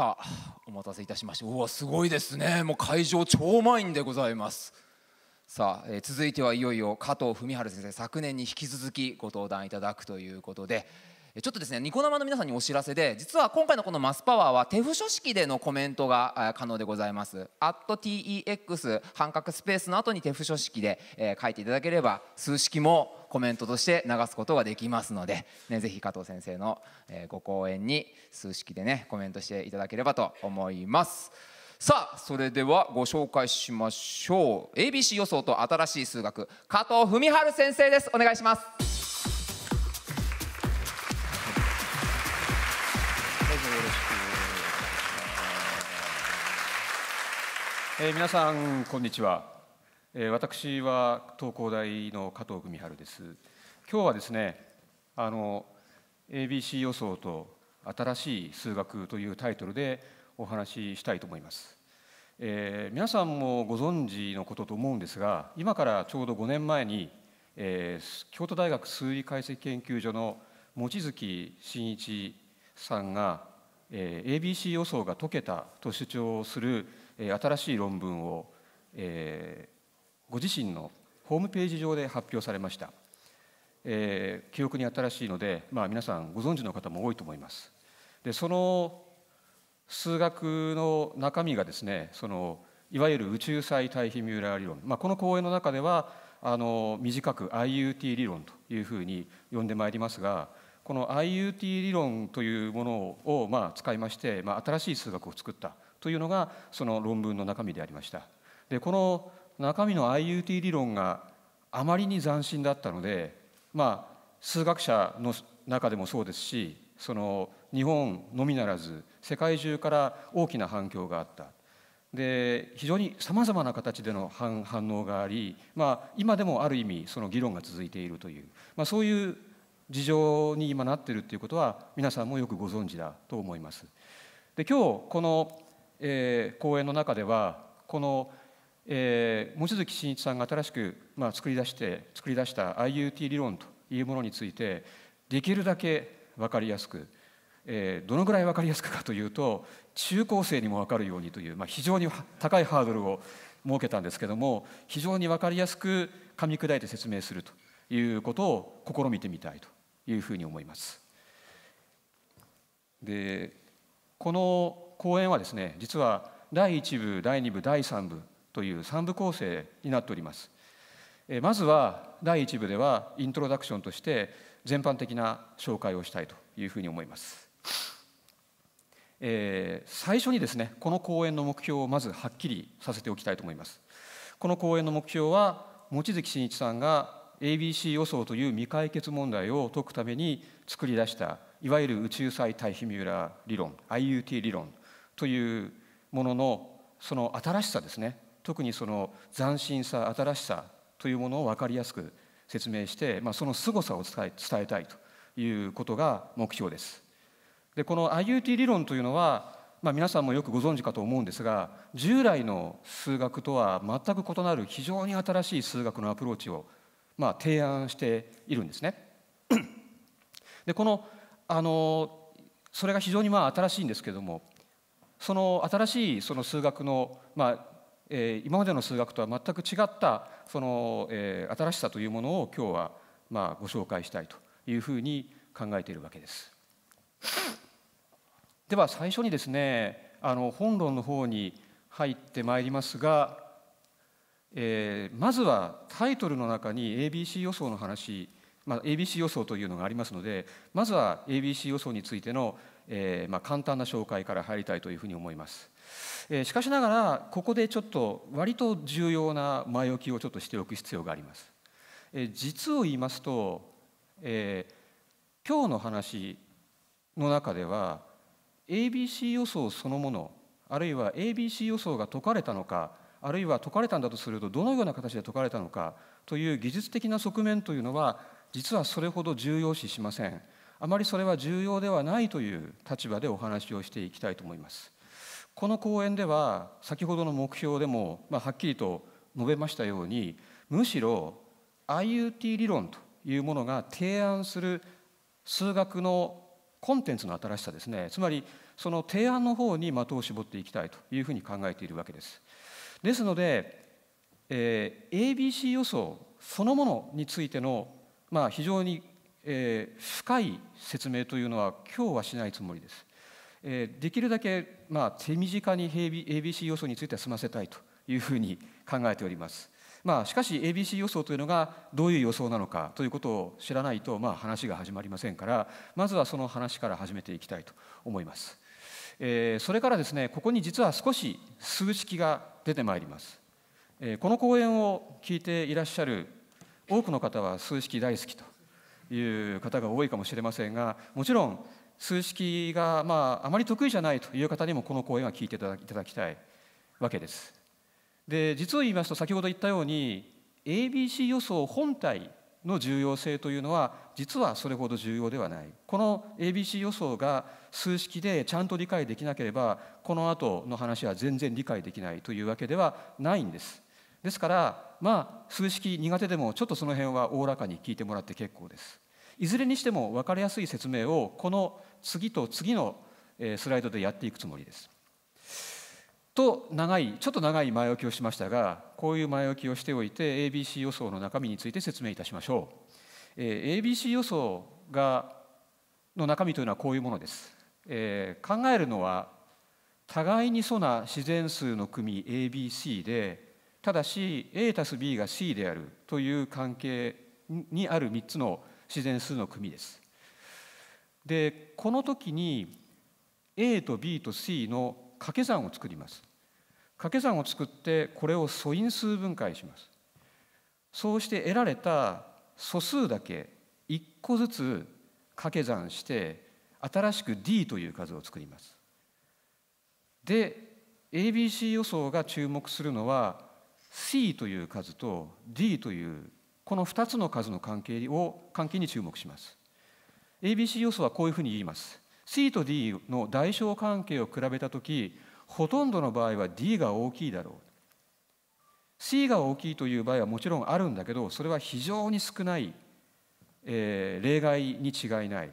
さあお待たせいたしましたうわすごいですねもう会場超満員でございますさあ、えー、続いてはいよいよ加藤文春先生昨年に引き続きご登壇いただくということでちょっとですねニコ生の皆さんにお知らせで実は今回のこのマスパワーは手付書式でのコメントが可能でございます「@tex 半角スペース」の後に手付書式で、え書いていただければ数式もコメントとして流すことができますので、ね、ぜひ加藤先生の、えご講演に数式でねコメントしていただければと思います。さあそれではご紹介しましょう ABC 予想と新しい数学加藤文春先生ですお願いします。えー、皆さんこんにちは、えー、私は東工大の加藤組春です今日はですねあの ABC 予想と新しい数学というタイトルでお話ししたいと思います、えー、皆さんもご存知のことと思うんですが今からちょうど5年前に、えー、京都大学数理解析研究所の望月真一さんが、えー、ABC 予想が解けたと主張する新しい論文をご自身のホームページ上で発表されました。え記憶に新しいので、まあ、皆さんご存知の方も多いと思います。でその数学の中身がですねそのいわゆる宇宙際対比ミューラー理論、まあ、この講演の中ではあの短く IUT 理論というふうに呼んでまいりますがこの IUT 理論というものを、まあ、使いまして、まあ、新しい数学を作ったというのがその論文の中身でありました。でこの中身の IUT 理論があまりに斬新だったので、まあ、数学者の中でもそうですしその日本のみならず世界中から大きな反響があった。で非常にさまざまな形での反応があり、まあ、今でもある意味その議論が続いているという、まあ、そういう事情に今なっているということは皆さんもよくご存知だと思います。で今日このえー、講演の中ではこの、えー、望月慎一さんが新しく、まあ、作り出して作り出した IUT 理論というものについてできるだけ分かりやすく、えー、どのぐらい分かりやすくかというと中高生にも分かるようにという、まあ、非常に高いハードルを設けたんですけども非常に分かりやすく噛み砕いて説明するということを試みてみたいというふうに思います。でこの講演はですね実は第1部第2部第3部という3部構成になっております。まずは第1部ではイントロダクションとして全般的な紹介をしたいというふうに思います。えー、最初にですねこの講演の目標をまずはっきりさせておきたいと思います。この講演の目標は望月真一さんが ABC 予想という未解決問題を解くために作り出したいわゆる宇宙際対比ミューラー理論 IUT 理論というもののその新しさですね特にその斬新さ新しさというものを分かりやすく説明して、まあ、その凄さを伝えたいということが目標です。でこの IUT 理論というのは、まあ、皆さんもよくご存知かと思うんですが従来の数学とは全く異なる非常に新しい数学のアプローチを、まあ、提案しているんですね。でこのあのそれが非常にまあ新しいんですけどもその新しいその数学の、まあえー、今までの数学とは全く違ったその、えー、新しさというものを今日は、まあ、ご紹介したいというふうに考えているわけです。では最初にですねあの本論の方に入ってまいりますが、えー、まずはタイトルの中に ABC 予想の話、まあ、ABC 予想というのがありますのでまずは ABC 予想についてのえー、まあ、簡単な紹介から入りたいというふうに思います。えー、しかしながらここでちょっと割と重要な前置きをちょっとしておく必要があります。えー、実を言いますと、えー、今日の話の中では ABC 予想そのものあるいは ABC 予想が解かれたのかあるいは解かれたんだとするとどのような形で解かれたのかという技術的な側面というのは実はそれほど重要視しません。あまりそれは重要ではないという立場でお話をしていきたいと思います。この講演では先ほどの目標でも、まあ、はっきりと述べましたようにむしろ IoT 理論というものが提案する数学のコンテンツの新しさですねつまりその提案の方に的を絞っていきたいというふうに考えているわけです。ですので、えー、ABC 予想そのものについての、まあ、非常にえー、深い説明というのは今日はしないつもりです。えー、できるだけ、まあ、手短に ABC 予想については済ませたいというふうに考えております。まあ、しかし ABC 予想というのがどういう予想なのかということを知らないと、まあ、話が始まりませんからまずはその話から始めていきたいと思います。えー、それからですねここに実は少し数式が出てまいります。えー、この講演を聞いていらっしゃる多くの方は数式大好きという方が多いかもしれませんがもちろん数式がまああまり得意じゃないという方にもこの講演は聞いていただきたいわけです。で実を言いますと先ほど言ったように ABC 予想本体の重要性というのは実はそれほど重要ではないこの ABC 予想が数式でちゃんと理解できなければこの後の話は全然理解できないというわけではないんですですからまあ数式苦手でもちょっとその辺はおおらかに聞いてもらって結構ですいずれにしても分かりやすい説明をこの次と次のスライドでやっていくつもりです。と長いちょっと長い前置きをしましたがこういう前置きをしておいて ABC 予想の中身について説明いたしましょう。ABC 予想がの中身というのはこういうものです。えー、考えるのは互いに素な自然数の組 ABC でただし A たす B が C であるという関係にある3つの自然数の組です。でこの時に A と B と C の掛け算を作ります。掛け算を作ってこれを素因数分解します。そうして得られた素数だけ1個ずつ掛け算して新しく D という数を作ります。で ABC 予想が注目するのは C という数と D というこの2つの数の関係を関係に注目します ABC 要素はこういうふうに言います C と D の代償関係を比べた時ほとんどの場合は D が大きいだろう C が大きいという場合はもちろんあるんだけどそれは非常に少ない、えー、例外に違いない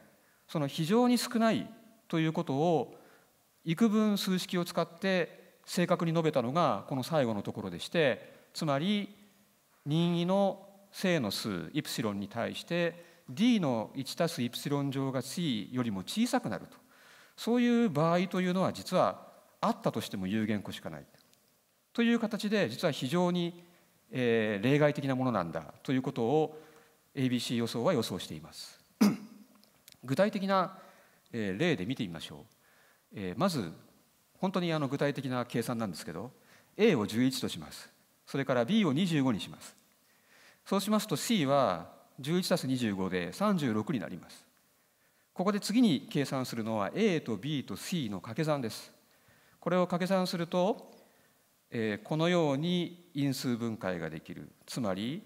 その非常に少ないということを幾分数式を使って正確に述べたのがこの最後のところでしてつまり任意の正の数イプシロンに対して d の1たすイプシロン乗が c よりも小さくなるとそういう場合というのは実はあったとしても有限個しかないという形で実は非常に、えー、例外的なものなんだということを ABC 予想は予想しています 具体的な、えー、例で見てみましょう、えー、まず本当にあの具体的な計算なんですけど A を11としますそれから B を25にしますそうしますと C は11たす25で36になります。ここで次に計算するのは A と B と C の掛け算です。これを掛け算すると、えこのように因数分解ができる。つまり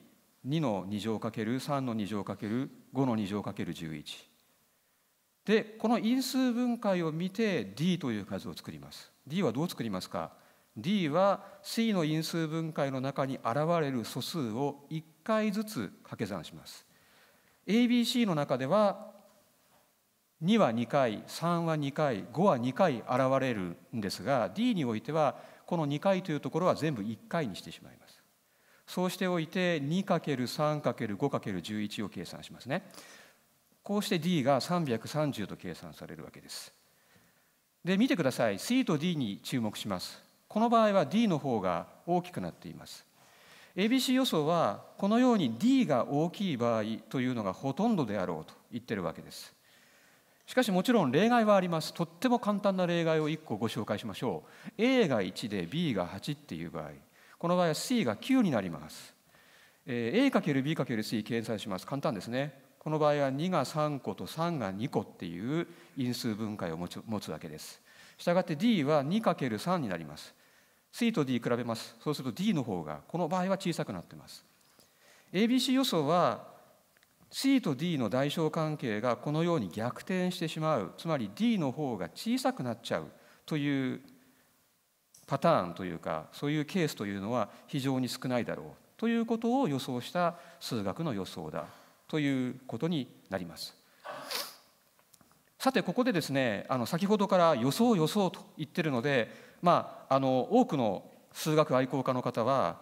2の2乗かける3の2乗かける5の2乗かける1 1で、この因数分解を見て D という数を作ります。D はどう作りますか D は C の因数分解の中に現れる素数を1回ずつ掛け算します。ABC の中では2は2回3は2回5は2回現れるんですが D においてはこの2回というところは全部1回にしてしまいます。そうしておいて 2×3×5×11 を計算しますね。こうして D が330と計算されるわけです。で見てください C と D に注目します。この場合は D の方が大きくなっています ABC 予想はこのように D が大きい場合というのがほとんどであろうと言ってるわけですしかしもちろん例外はありますとっても簡単な例外を1個ご紹介しましょう A が1で B が8っていう場合この場合は C が9になります A×B×C 計算します簡単ですねこの場合は2が3個と3が2個っていう因数分解を持つわけですしたがって D は 2×3 になります C と D 比べます。そうすると D の方がこの場合は小さくなっています。ABC 予想は C と D の代償関係がこのように逆転してしまうつまり D の方が小さくなっちゃうというパターンというかそういうケースというのは非常に少ないだろうということを予想した数学の予想だということになります。さてここでですねあの先ほどから予想予想と言ってるのでまあ、あの多くの数学愛好家の方は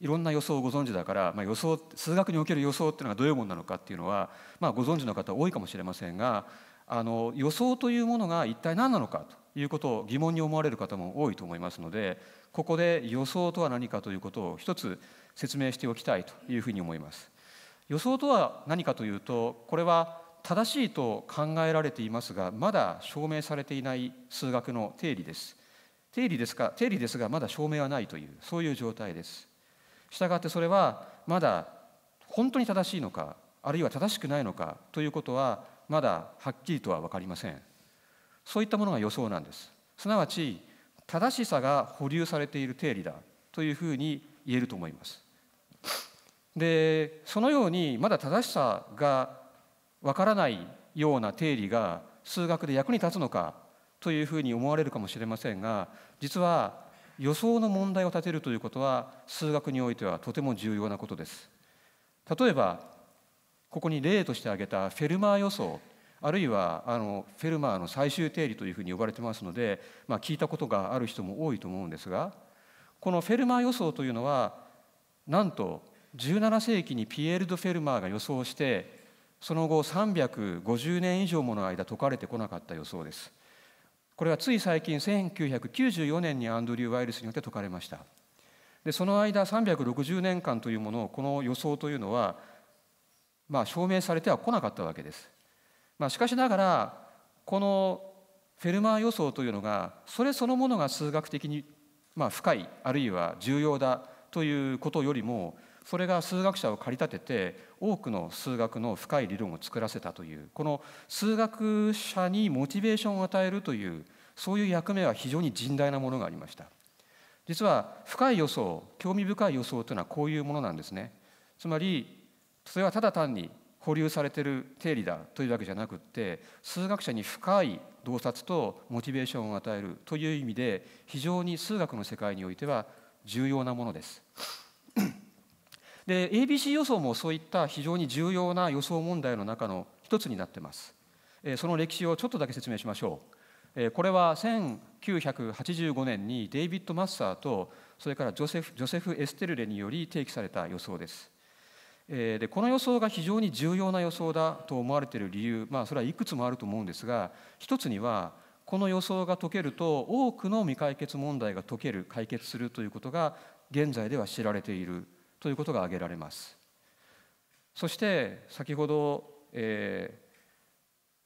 いろんな予想をご存知だから、まあ、予想数学における予想っていうのがどういうものなのかっていうのは、まあ、ご存知の方多いかもしれませんがあの予想というものが一体何なのかということを疑問に思われる方も多いと思いますのでここで予想とは何かということを一つ説明しておきたいというふうに思います。予想とは何かというとこれは正しいと考えられていますがまだ証明されていない数学の定理です。定理ですか定理ですがまだ証明はないというそういう状態ですしたがってそれはまだ本当に正しいのかあるいは正しくないのかということはまだはっきりとは分かりませんそういったものが予想なんですすなわち正しさが保留されている定理だというふうに言えると思いますでそのようにまだ正しさが分からないような定理が数学で役に立つのかというふうに思われるかもしれませんが実は予想の問題を立てるということは数学においてはとても重要なことです。例えばここに例として挙げたフェルマー予想あるいはあのフェルマーの最終定理というふうに呼ばれてますので、まあ、聞いたことがある人も多いと思うんですがこのフェルマー予想というのはなんと17世紀にピエール・ド・フェルマーが予想してその後350年以上もの間解かれてこなかった予想です。これはつい最近1994年にアンドリュー・ワイルスによって解かれましたでその間360年間というものをこの予想というのは、まあ、証明されてはこなかったわけです、まあ、しかしながらこのフェルマー予想というのがそれそのものが数学的にまあ深いあるいは重要だということよりもそれが数学者を駆り立てて多くの数学の深い理論を作らせたというこの数学者にモチベーションを与えるというそういう役目は非常に甚大なものがありました実は深い予想興味深い予想というのはこういうものなんですねつまりそれはただ単に保留されてる定理だというわけじゃなくって数学者に深い洞察とモチベーションを与えるという意味で非常に数学の世界においては重要なものですで ABC 予想もそういった非常に重要な予想問題の中の一つになってます、えその歴史をちょっとだけ説明しましょう、えこれは1985年にデイビッド・マッサーとそれからジョセフジョセフ・エステルレにより提起された予想です、えでこの予想が非常に重要な予想だと思われている理由、まあ、それはいくつもあると思うんですが一つにはこの予想が解けると多くの未解決問題が解ける解決するということが現在では知られているということが挙げられますそして先ほど、え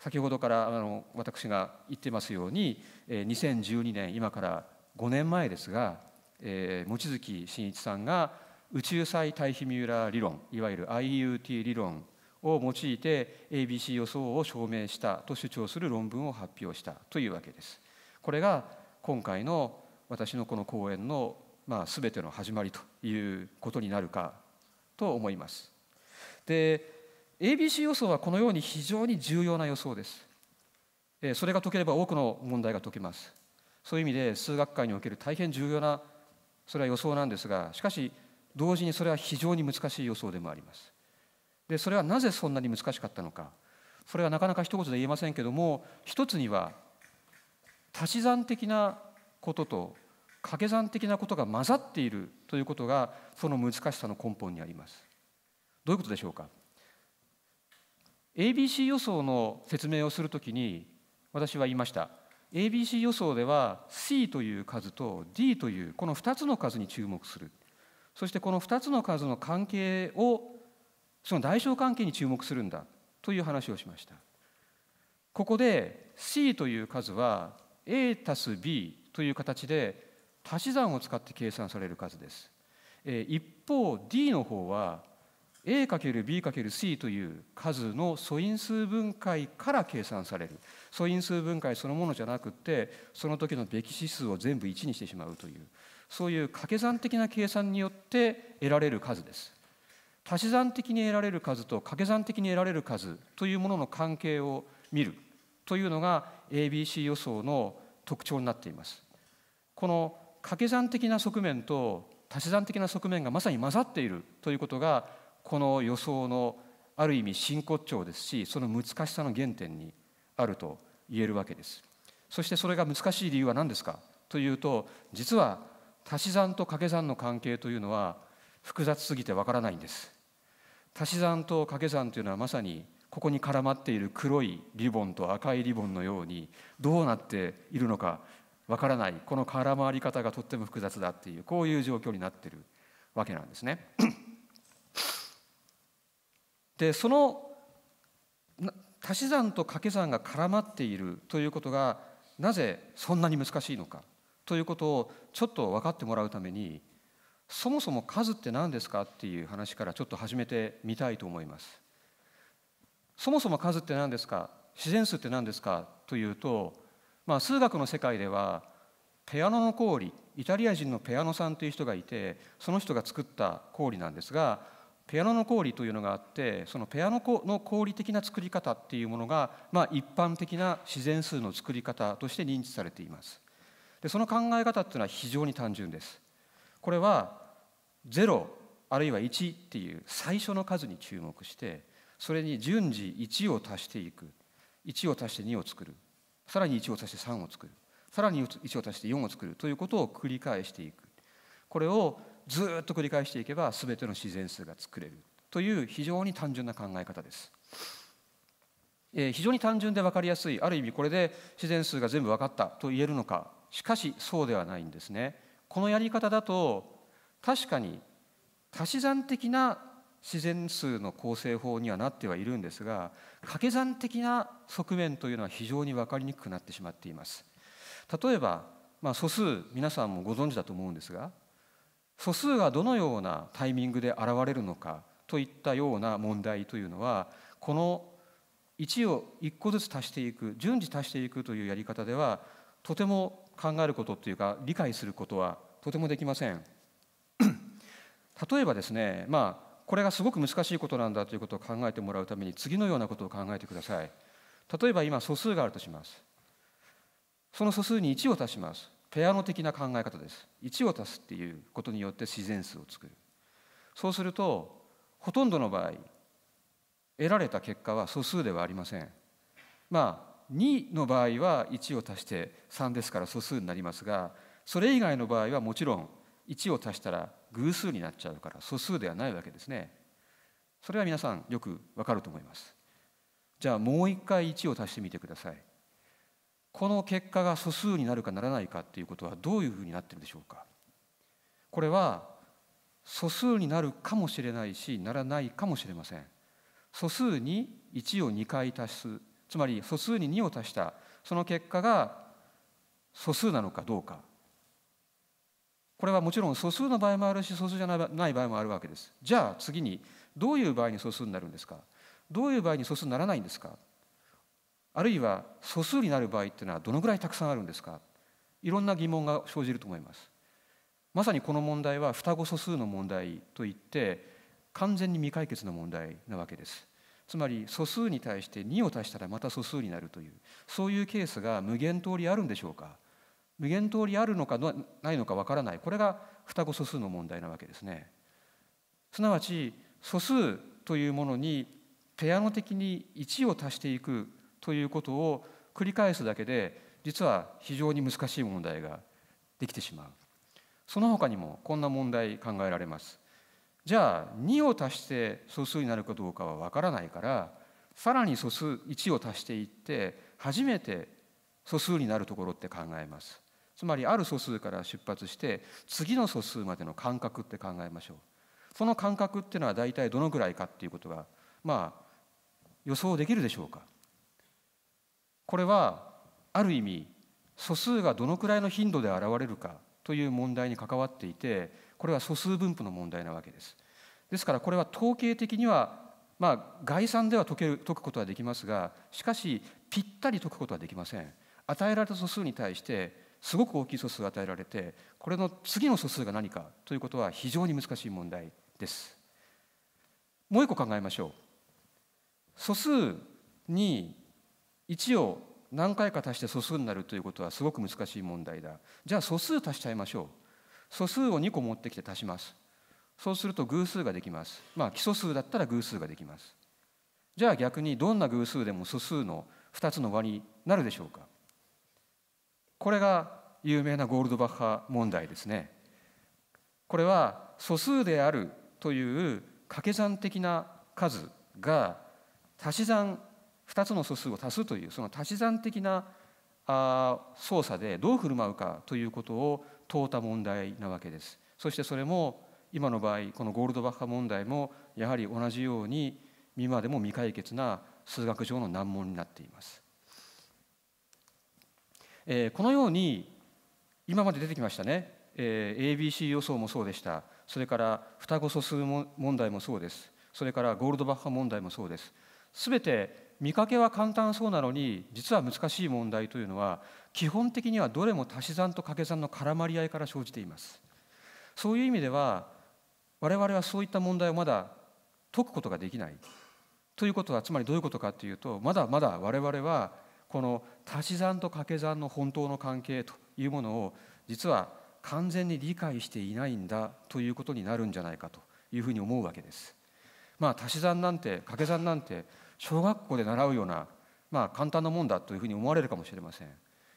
ー、先ほどからあの私が言ってますように2012年今から5年前ですが、えー、望月真一さんが宇宙際対比ミューラー理論いわゆる IUT 理論を用いて ABC 予想を証明したと主張する論文を発表したというわけです。これが今回の私のこの講演のまあ全ての始まりということになるかと思います。で ABC 予想はこのように非常に重要な予想です。それが解ければ多くの問題が解けます。そういう意味で数学界における大変重要なそれは予想なんですがしかし同時にそれは非常に難しい予想でもあります。でそれはなぜそんなに難しかったのかそれはなかなか一言で言えませんけども一つには足し算的なことと掛け算的なことが混ざっているということがその難しさの根本にありますどういうことでしょうか ABC 予想の説明をするときに私は言いました ABC 予想では C という数と D というこの2つの数に注目するそしてこの2つの数の関係をその代償関係に注目するんだという話をしましたここで C という数は A たす B という形で足し算を使って計算される数です。一方 D の方は a×b×c という数の素因数分解から計算される素因数分解そのものじゃなくてその時のべき指数を全部1にしてしまうというそういう掛け算的な計算によって得られる数です足し算的に得られる数と掛け算的に得られる数というものの関係を見るというのが ABC 予想の特徴になっていますこの掛け算的な側面と足し算的な側面がまさに混ざっているということがこの予想のある意味真骨頂ですしその難しさの原点にあると言えるわけですそしてそれが難しい理由は何ですかというと実は足し算と掛け算の関係というのは複雑すぎてわからないんです足し算と掛け算というのはまさにここに絡まっている黒いリボンと赤いリボンのようにどうなっているのかわからないこの空回り方がとっても複雑だっていうこういう状況になってるわけなんですね。でその足し算と掛け算が絡まっているということがなぜそんなに難しいのかということをちょっと分かってもらうためにそもそも数って何ですかっていう話からちょっと始めてみたいと思います。そもそも数って何ですか自然数って何ですかというとまあ、数学の世界ではペアノの氷イタリア人のペアノさんという人がいてその人が作った氷なんですがペアノの氷というのがあってそのペアノの氷的な作り方っていうものが、まあ、一般的な自然数の作り方として認知されていますでその考え方っていうのは非常に単純ですこれは0あるいは1っていう最初の数に注目してそれに順次1を足していく1を足して2を作るさらに1を足して3を作るさらに1を足して4を作るということを繰り返していくこれをずっと繰り返していけば全ての自然数が作れるという非常に単純な考え方です。えー、非常に単純で分かりやすいある意味これで自然数が全部分かったと言えるのかしかしそうではないんですね。このやり方だと確かに足し算的な自然数の構成法にはなってはいるんですが掛け算的な側面というのは非常に分かりにくくなってしまっています。例えば、まあ、素数皆さんもご存知だと思うんですが素数がどのようなタイミングで現れるのかといったような問題というのはこの1を1個ずつ足していく順次足していくというやり方ではとても考えることというか理解することはとてもできません。例えばですね、まあ、これがすごく難しいことなんだということを考えてもらうために次のようなことを考えてください例えば今素数があるとしますその素数に1を足しますペアの的な考え方です1を足すっていうことによって自然数を作るそうするとほとんどの場合得られた結果は素数ではありませんまあ2の場合は1を足して3ですから素数になりますがそれ以外の場合はもちろん1を足したら偶数になっちゃうから素数ではないわけですねそれは皆さんよくわかると思いますじゃあもう一回1を足してみてくださいこの結果が素数になるかならないかっていうことはどういうふうになってるでしょうかこれは素数になるかもしれないしならないかもしれません素数に1を2回足すつまり素数に2を足したその結果が素数なのかどうかこれはもちろん素数の場合もあるし素数じゃない場合もあるわけですじゃあ次にどういう場合に素数になるんですかどういう場合に素数にならないんですかあるいは素数になる場合っていうのはどのぐらいたくさんあるんですかいろんな疑問が生じると思いますまさにこの問題は双子素数の問題といって完全に未解決の問題なわけですつまり素数に対して2を足したらまた素数になるというそういうケースが無限通りあるんでしょうか無限通りあるのかないのかわからないこれが双子素数の問題なわけですね。すなわち素数というものにペアの的に1を足していくということを繰り返すだけで実は非常に難しい問題ができてしまう。その他にもこんな問題考えられます。じゃあ2を足して素数になるかどうかはわからないからさらに素数1を足していって初めて素数になるところって考えます。つまりある素数から出発して次の素数までの間隔って考えましょうその間隔っていうのは大体どのぐらいかっていうことがまあ予想できるでしょうかこれはある意味素数がどのくらいの頻度で現れるかという問題に関わっていてこれは素数分布の問題なわけですですからこれは統計的にはまあ概算では解ける解くことはできますがしかしぴったり解くことはできません与えられた素数に対してすごく大きい素数が与えられてこれの次の素数が何かということは非常に難しい問題ですもう一個考えましょう素数に1を何回か足して素数になるということはすごく難しい問題だじゃあ素数足しちゃいましょう素数を2個持ってきて足しますそうすると偶数ができますまあ基礎数だったら偶数ができますじゃあ逆にどんな偶数でも素数の2つの和になるでしょうかこれが有名なゴールドバッハ問題ですねこれは素数であるという掛け算的な数が足し算2つの素数を足すというその足し算的な操作でどう振る舞うかということを問うた問題なわけです。そしてそれも今の場合このゴールドバッハ問題もやはり同じように今でも未解決な数学上の難問になっています。えー、このように今まで出てきましたね、えー、ABC 予想もそうでしたそれから双子素数問題もそうですそれからゴールドバッハ問題もそうですすべて見かけは簡単そうなのに実は難しい問題というのは基本的にはどれも足し算と掛け算の絡まり合いから生じていますそういう意味では我々はそういった問題をまだ解くことができないということはつまりどういうことかというとまだまだ我々はこの足し算と掛け算の本当の関係というものを実は完全に理解していないんだということになるんじゃないかというふうに思うわけです。まあ、足し算なんて掛け算なんて小学校で習うような、まあ、簡単なもんだというふうに思われるかもしれません。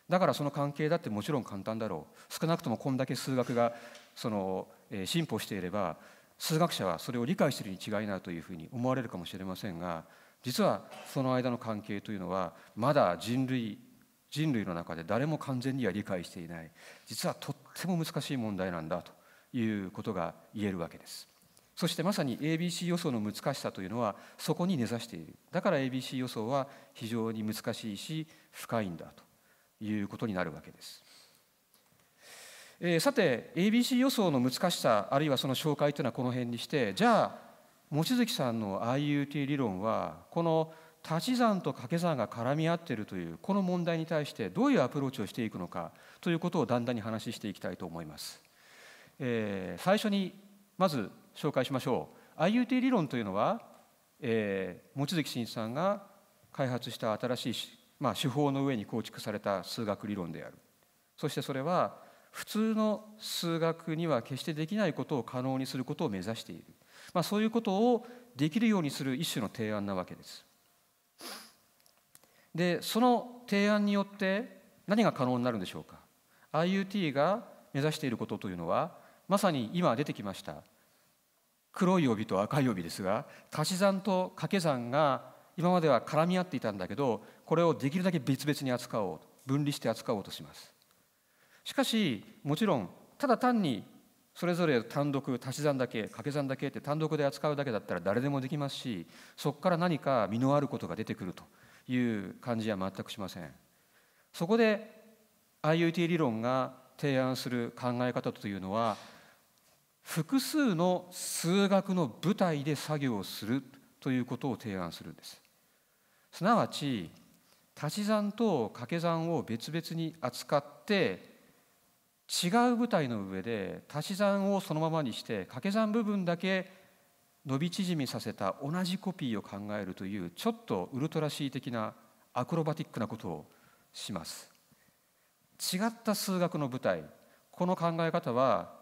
だからその関係だってもちろん簡単だろう少なくともこんだけ数学がその、えー、進歩していれば数学者はそれを理解しているに違いないというふうに思われるかもしれませんが実はその間の関係というのはまだ人類人類の中で誰も完全には理解していない実はとっても難しい問題なんだということが言えるわけですそしてまさに ABC 予想の難しさというのはそこに根ざしているだから ABC 予想は非常に難しいし深いんだということになるわけです、えー、さて ABC 予想の難しさあるいはその紹介というのはこの辺にしてじゃあ望月さんの IUT 理論はこの足し算と掛け算が絡み合っているというこの問題に対してどういうアプローチをしていくのかということをだんだんに話していきたいと思います。えー、最初にまず紹介しましょう IUT 理論というのは、えー、望月慎一さんが開発した新しい、まあ、手法の上に構築された数学理論であるそしてそれは普通の数学には決してできないことを可能にすることを目指しているまあ、そういうことをできるようにする一種の提案なわけです。でその提案によって何が可能になるんでしょうか IoT が目指していることというのはまさに今出てきました黒い帯と赤い帯ですが足し算と掛け算が今までは絡み合っていたんだけどこれをできるだけ別々に扱おう分離して扱おうとしますしかしもちろんただ単にそれぞれ単独足し算だけ掛け算だけって単独で扱うだけだったら誰でもできますしそこから何か実のあることが出てくるという感じは全くしませんそこで IoT 理論が提案する考え方というのは複数の数学の舞台で作業をするということを提案するんですすなわち足し算と掛け算を別々に扱って違う舞台の上で足し算をそのままにして掛け算部分だけ伸び縮みさせた同じコピーを考えるというちょっとウルトラシー的なアクロバティックなことをします。違った数学の舞台この考え方は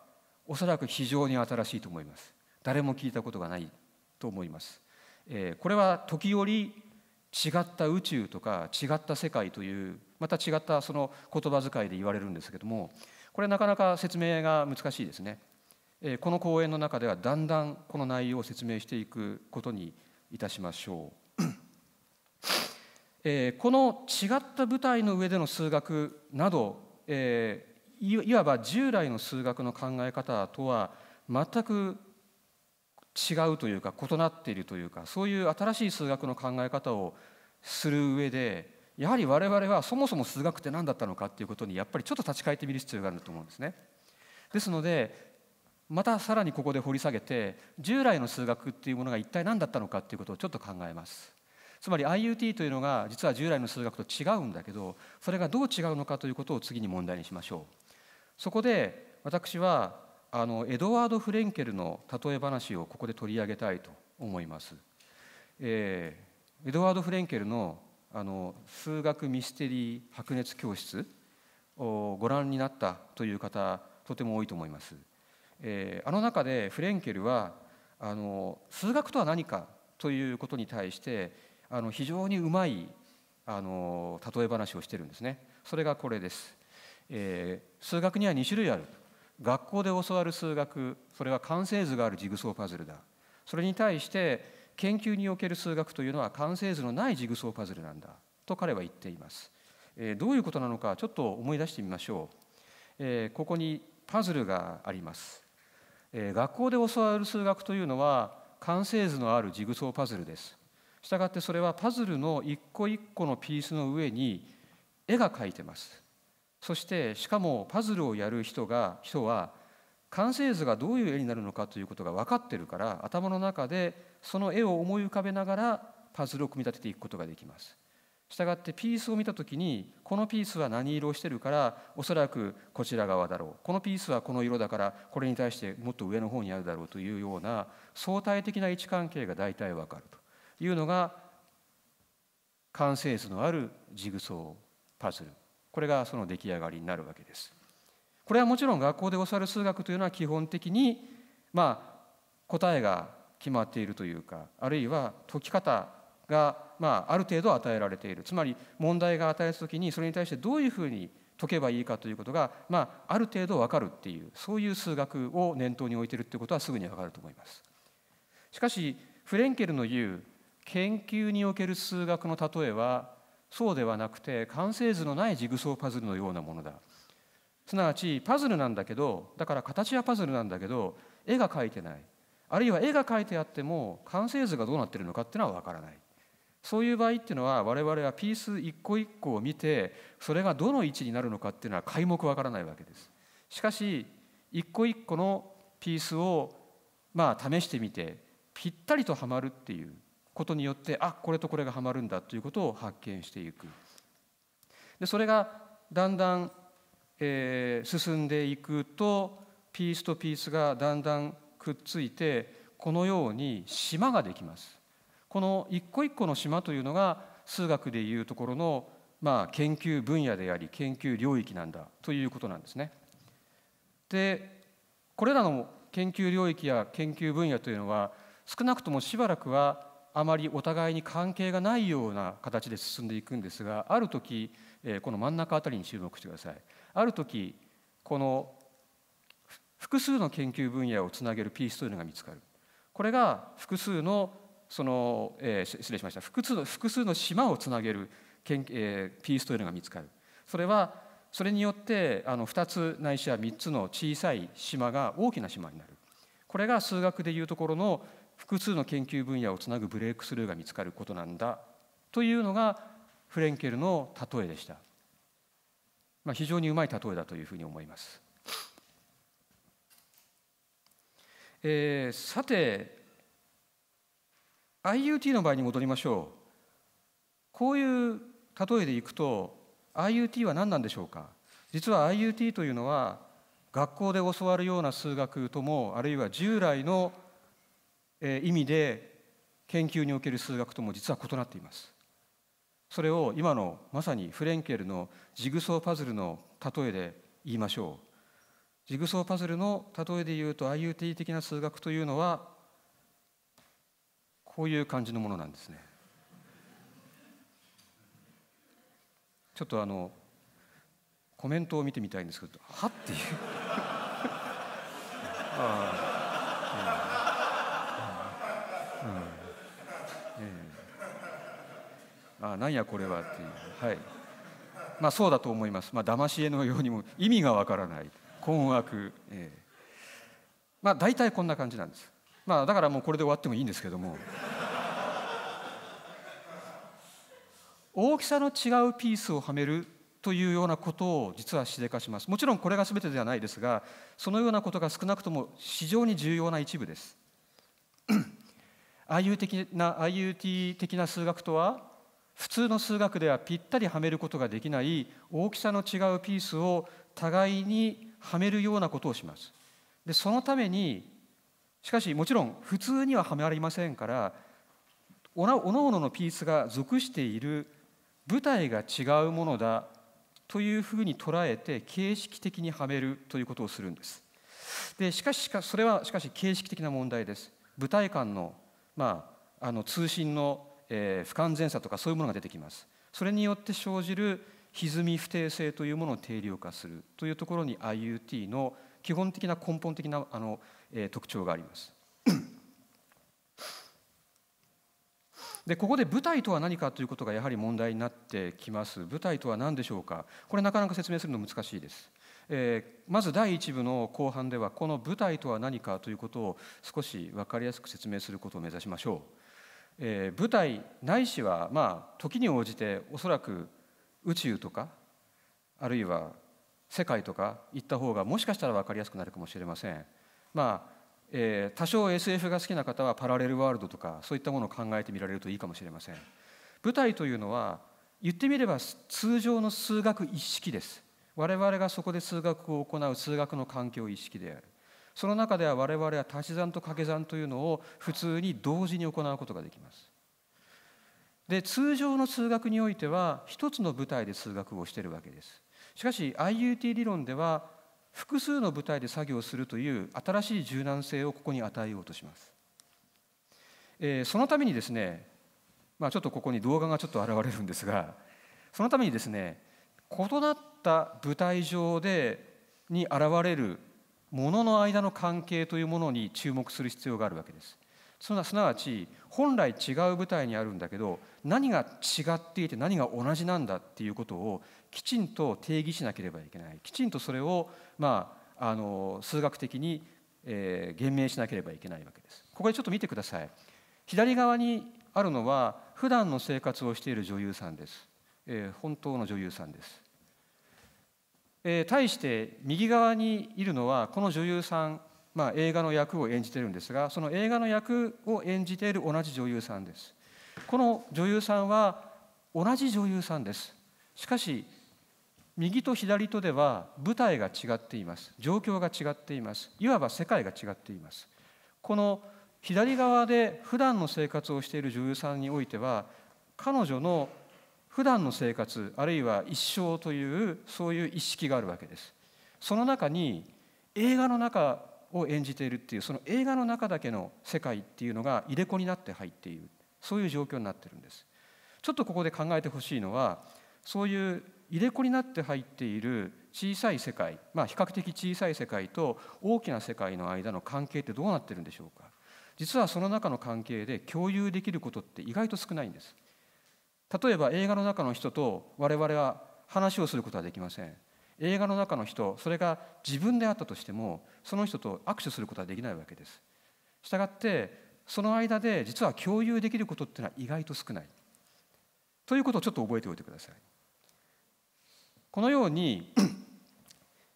おそらく非常に新しいと思います。誰も聞いたことがないと思います。えー、これは時折違った宇宙とか違った世界というまた違ったその言葉遣いで言われるんですけどもこれなかなか説明が難しいですね。この講演の中ではだんだんこの内容を説明していくことにいたしましょう。この違った舞台の上での数学などいわば従来の数学の考え方とは全く違うというか異なっているというかそういう新しい数学の考え方をする上でやはり我々はそもそも数学って何だったのかっていうことにやっぱりちょっと立ち返ってみる必要があると思うんですね。ですのでまたさらにここで掘り下げて従来の数学っていうものが一体何だったのかっていうことをちょっと考えます。つまり IUT というのが実は従来の数学と違うんだけどそれがどう違うのかということを次に問題にしましょう。そこで私はあのエドワード・フレンケルの例え話をここで取り上げたいと思います。えー、エドワード・フレンケルのあの数学ミステリー白熱教室をご覧になったという方とても多いと思います。えー、あの中でフレンケルはあの数学とは何かということに対してあの非常にうまいあの例え話をしてるんですね。それがこれです。えー、数学には2種類ある。学校で教わる数学それは完成図があるジグソーパズルだ。それに対して研究における数学というのは完成図のないジグソーパズルなんだと彼は言っています。えどういうことなのかちょっと思い出してみましょう。えここにパズルがあります。え学校で教わる数学というのは完成図のあるジグソーパズルです。したがってそれはパズルの一個一個のピースの上に絵が描いてます。そしてしかもパズルをやる人が人は完成図がどういう絵になるのかということが分かってるから頭の中でその絵を思い浮かべながらパズルを組み立てていくことができます。したがってピースを見た時にこのピースは何色をしてるからおそらくこちら側だろうこのピースはこの色だからこれに対してもっと上の方にあるだろうというような相対的な位置関係が大体わかるというのが完成図のあるジグソーパズルこれがその出来上がりになるわけです。これはもちろん学校で教わる数学というのは基本的にまあ答えが決まっているというかあるいは解き方が、まあ、ある程度与えられているつまり問題が与えた時にそれに対してどういうふうに解けばいいかということが、まあ、ある程度分かるっていうそういう数学を念頭に置いているってことはすぐに分かると思います。しかしフレンケルの言う研究における数学の例えはそうではなくて完成図のないジグソーパズルのようなものだすなわちパズルなんだけどだから形はパズルなんだけど絵が描いてないあるいは絵が描いてあっても完成図がどうなってるのかっていうのは分からないそういう場合っていうのは我々はピース一個一個を見てそれがどの位置になるのかっていうのは皆目分からないわけですしかし一個一個のピースをまあ試してみてぴったりとはまるっていうことによってあこれとこれがはまるんだということを発見していくでそれがだんだん、えー、進んでいくとピースとピースがだんだんくっついてこのように島ができますこの一個一個の島というのが数学でいうところのまあ研究分野であり研究領域なんだということなんですね。でこれらの研究領域や研究分野というのは少なくともしばらくはあまりお互いに関係がないような形で進んでいくんですがある時この真ん中あたりに注目してください。ある時この複数の研究分野をつなげるピースというのが見つかるこれが複数のその、えー、失礼しました複数の複数の島をつなげる、えー、ピースというのが見つかるそれはそれによってあの2つないしは3つの小さい島が大きな島になるこれが数学でいうところの複数の研究分野をつなぐブレイクスルーが見つかることなんだというのがフレンケルの例えでした、まあ、非常にうまい例えだというふうに思います。えー、さて IoT の場合に戻りましょうこういう例えでいくと IoT は何なんでしょうか実は IoT というのは学校で教わるような数学ともあるいは従来の意味で研究における数学とも実は異なっていますそれを今のまさにフレンケルのジグソーパズルの例えで言いましょうジグソーパズルの例えで言うと i u t 的な数学というのはこういう感じのものなんですね。ちょっとあのコメントを見てみたいんですけど「は?」っていう あ、うんうんあなんやこれはっていうはいまあそうだと思いますまあ騙し絵のようにも意味がわからない。困惑、えー、まあ大体こんな感じなんですまあだからもうこれで終わってもいいんですけども 大きさの違うピースをはめるというようなことを実はしでかしますもちろんこれが全てではないですがそのようなことが少なくとも非常に重要な一部です IU 的 な IUT 的な数学とは普通の数学ではぴったりはめることができない大きさの違うピースを互いにはめるようなことをします。でそのためにしかしもちろん普通にははめられませんからおのおののピースが属している舞台が違うものだというふうに捉えて形式的にはめるということをするんです。でしかしそれはしかし形式的な問題です。舞台間の,、まあ、あの通信の、えー、不完全さとかそういうものが出てきます。それによって生じる歪み不定性というものを定量化するというところに i u t の基本的な根本的なあの、えー、特徴があります。でここで舞台とは何かということがやはり問題になってきます。舞台とは何でしょうかこれなかなか説明するの難しいです。えー、まず第1部の後半ではこの舞台とは何かということを少し分かりやすく説明することを目指しましょう。えー、舞台ないしはまあ時に応じておそらく宇宙とかあるいは世界とか行った方がもしかしたら分かりやすくなるかもしれません。まあえー、多少 SF が好きな方はパラレルワールドとかそういったものを考えてみられるといいかもしれません。舞台というのは言ってみれば通常の数学一式です。我々がそこで数学を行う数学の環境一式である。その中では我々は足し算と掛け算というのを普通に同時に行うことができます。で通常の数学においては一つの舞台で数学をしているわけですしかし IUT 理論では複数の舞台で作業するという新しい柔軟性をここに与えようとします、えー、そのためにですね、まあ、ちょっとここに動画がちょっと現れるんですがそのためにですね異なった舞台上でに現れるものの間の関係というものに注目する必要があるわけですそすなわち本来違う舞台にあるんだけど何が違っていて何が同じなんだっていうことをきちんと定義しなければいけないきちんとそれを、まあ、あの数学的に、えー、言明しなければいけないわけです。ここでちょっと見てください左側にあるのは普段の生活をしている女優さんです、えー、本当の女優さんです、えー、対して右側にいるのはこの女優さんまあ、映画の役を演じてるんですがその映画の役を演じている同じ女優さんですこの女優さんは同じ女優さんですしかし右と左とでは舞台が違っています状況が違っていますいわば世界が違っていますこの左側で普段の生活をしている女優さんにおいては彼女の普段の生活あるいは一生というそういう意識があるわけですその中に映画の中を演じているっていうその映画の中だけの世界っていうのが入れ子になって入っているそういう状況になってるんですちょっとここで考えてほしいのはそういう入れ子になって入っている小さい世界まあ比較的小さい世界と大きな世界の間の関係ってどうなってるんでしょうか実はその中の関係で共有できることって意外と少ないんです例えば映画の中の人と我々は話をすることはできません映画の中の人それが自分であったとしてもその人と握手することはできないわけですしたがってその間で実は共有できることっていうのは意外と少ないということをちょっと覚えておいてくださいこのように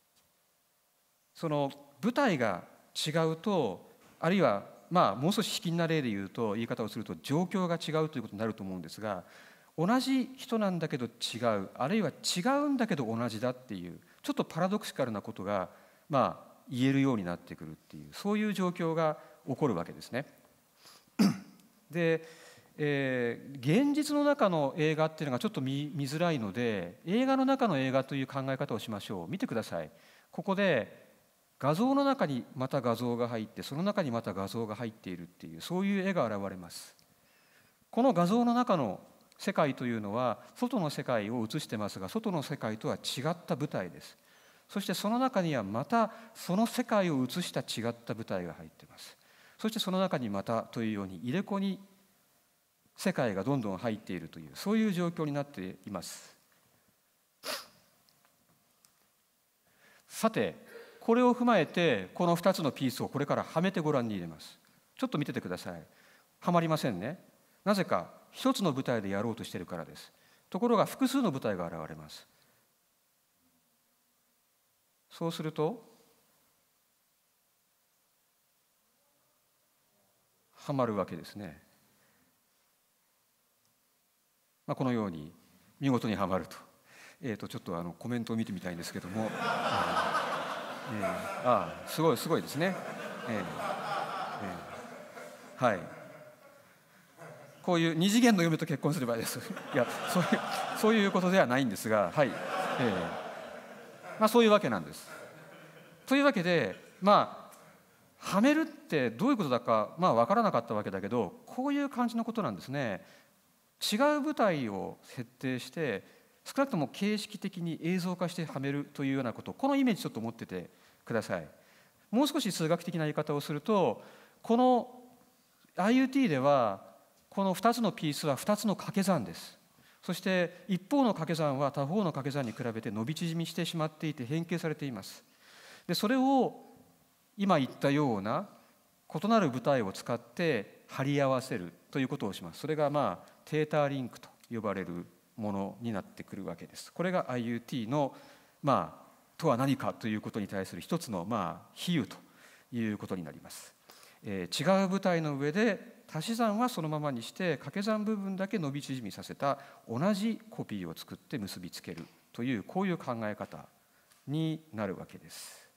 その舞台が違うとあるいはまあもう少し卑近な例で言うと言い方をすると状況が違うということになると思うんですが同じ人なんだけど違うあるいは違うんだけど同じだっていうちょっとパラドクシカルなことがまあ言えるようになってくるっていうそういう状況が起こるわけですね。で、えー、現実の中の映画っていうのがちょっと見づらいので映画の中の映画という考え方をしましょう見てくださいここで画像の中にまた画像が入ってその中にまた画像が入っているっていうそういう絵が現れますこの画像の中の世界というのは外の世界を映してますが外の世界とは違った舞台ですそしてその中にはまたその世界を映した違った舞台が入ってますそしてその中にまたというように入れ子に世界がどんどん入っているというそういう状況になっていますさてこれを踏まえてこの2つのピースをこれからはめてご覧に入れますちょっと見ててくださいはまりませんねなぜか一つの舞台でやろうとしているからですところが複数の舞台が現れますそうするとはまるわけですね、まあ、このように見事にはまると,、えー、とちょっとあのコメントを見てみたいんですけども、ええー、ああすごいすごいですね、えーえー、はいこういう二次元の嫁と結婚すればいいです いやそういうそういうことではないんですが、はいえーまあ、そういうわけなんです。というわけでまあはめるってどういうことだか、まあ、分からなかったわけだけどこういう感じのことなんですね。違う舞台を設定して少なくとも形式的に映像化してはめるというようなことこのイメージちょっと持っててください。もう少し数学的な言い方をするとこの i u t ではこの2つのピースは2つの掛け算ですそして一方の掛け算は他方の掛け算に比べて伸び縮みしてしまっていて変形されていますでそれを今言ったような異なる舞台を使って貼り合わせるということをしますそれがまあテーターリンクと呼ばれるものになってくるわけですこれが IUT のまあとは何かということに対する一つのまあ比喩ということになりますえー、違う舞台の上で足し算はそのままにして掛け算部分だけ伸び縮みさせた同じコピーを作って結びつけるというこういう考え方になるわけです。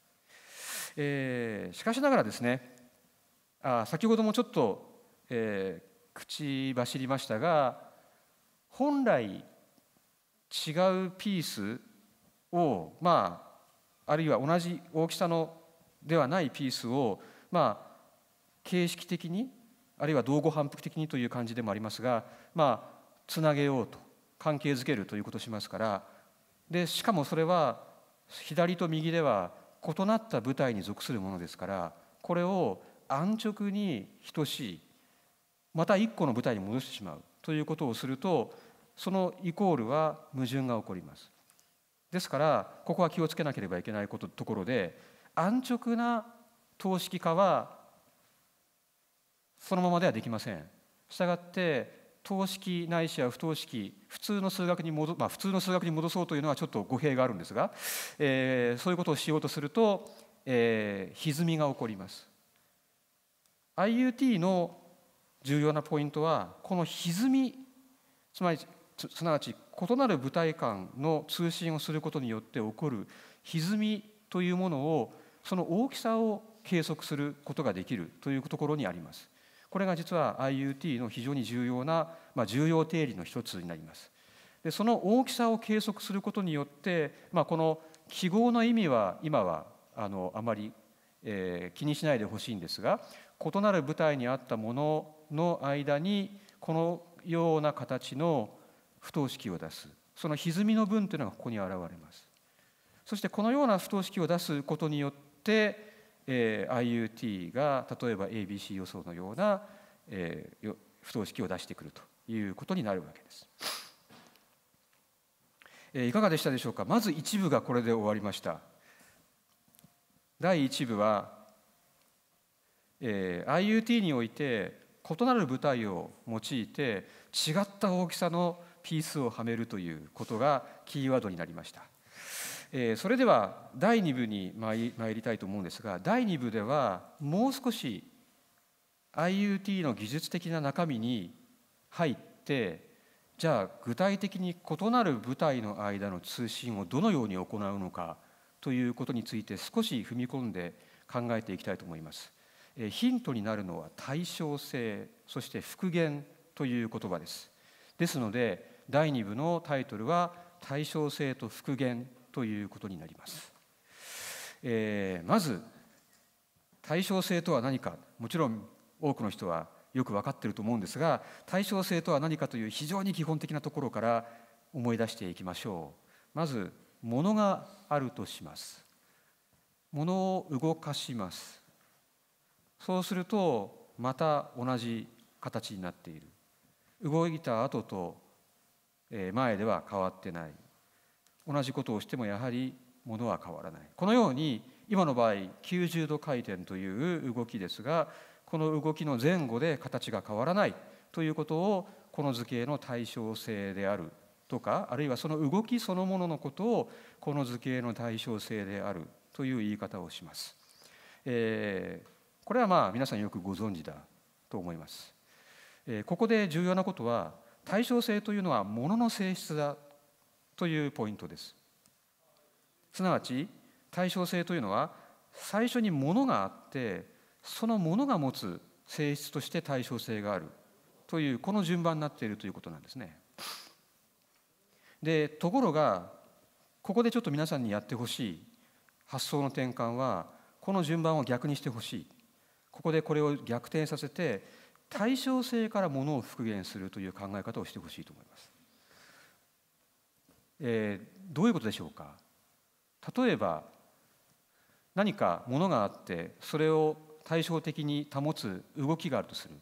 えー、しかしながらですねあ先ほどもちょっと、えー、口走りましたが本来違うピースをまああるいは同じ大きさのではないピースをまあ形式的にあるいは道後反復的にという感じでもありますがまあつなげようと関係づけるということをしますからでしかもそれは左と右では異なった舞台に属するものですからこれを安直に等しいまた一個の舞台に戻してしまうということをするとそのイコールは矛盾が起こります。ですからここは気をつけなければいけないことところで安直な等式化はそのままではできません。したがって等式ないしは不等式普通の数学に戻,、まあ、普通の数学に戻そうというのはちょっと語弊があるんですが、えー、そういうことをしようとすると、えー、歪みが起こります。IUT の重要なポイントはこの歪みつまりすなわち異なる部隊間の通信をすることによって起こる歪みというものをその大きさを計測することができるというところにあります。これが実は IUT の非常に重要な、まあ、重要定理の一つになります。でその大きさを計測することによって、まあ、この記号の意味は今はあのあまり、えー、気にしないでほしいんですが異なる舞台にあったものの間にこのような形の不等式を出すその歪みの分というのがここに現れますそしてこのような不等式を出すことによってえー、IUT が例えば ABC 予想のような、えー、不等式を出してくるということになるわけです。えー、いかがでしたでしょうかまず一部がこれで終わりました。第一部は、えー、IUT において異なる舞台を用いて違った大きさのピースをはめるということがキーワードになりました。えそれでは第2部に参りたいと思うんですが第2部ではもう少し IoT の技術的な中身に入ってじゃあ具体的に異なる部隊の間の通信をどのように行うのかということについて少し踏み込んで考えていきたいと思います。ヒントになるのは対称性そして復元という言葉です。ですので第2部のタイトルは対称性と復元ということになります。えー、まず対称性とは何かもちろん多くの人はよく分かっていると思うんですが対称性とは何かという非常に基本的なところから思い出していきましょう。まず物があるとします。物を動かします。そうするとまた同じ形になっている。動いた後と前では変わってない同じことをしてもやはりものは変わらないこのように今の場合90度回転という動きですがこの動きの前後で形が変わらないということをこの図形の対称性であるとかあるいはその動きそのもののことをこの図形の対称性であるという言い方をします。えー、これはまあ皆さんよくご存知だと思います。えー、ここで重要なことは対称性というのはものの性質だというポイントですすなわち対称性というのは最初にものがあってそのものが持つ性質として対称性があるというこの順番になっているということなんですね。でところがここでちょっと皆さんにやってほしい発想の転換はこの順番を逆にしてほしいここでこれを逆転させて対称性からものを復元するという考え方をしてほしいと思います。えー、どういうことでしょうか例えば何かものがあってそれを対照的に保つ動きがあるとする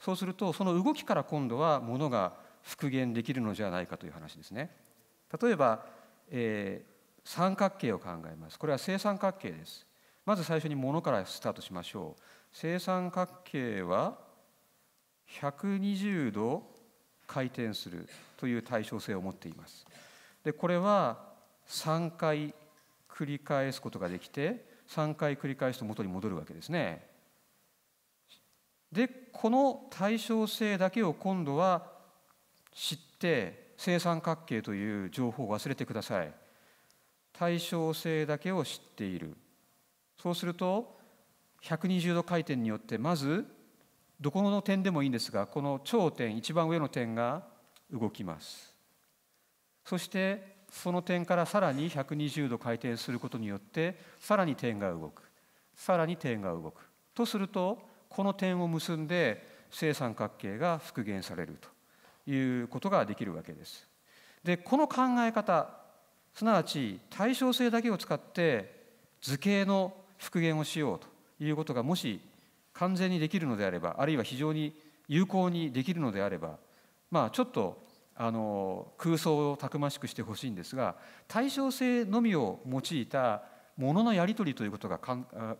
そうするとその動きから今度はものが復元できるのじゃないかという話ですね例えば、えー、三角形を考えますこれは正三角形ですまず最初にものからスタートしましょう正三角形は120度回転するという対称性を持っていますでこれは3回繰り返すことができて3回繰り返すと元に戻るわけですね。でこの対称性だけを今度は知って正三角形という情報を忘れてください。対称性だけを知っている。そうすると120度回転によってまずどこの点でもいいんですがこの頂点一番上の点が動きます。そしてその点からさらに120度回転することによってさらに点が動くさらに点が動くとするとこの点を結んで正三角形が復元されるということができるわけです。でこの考え方すなわち対称性だけを使って図形の復元をしようということがもし完全にできるのであればあるいは非常に有効にできるのであればまあちょっとあの空想をたくましくしてほしいんですが対称性のみを用いたもののやり取りということが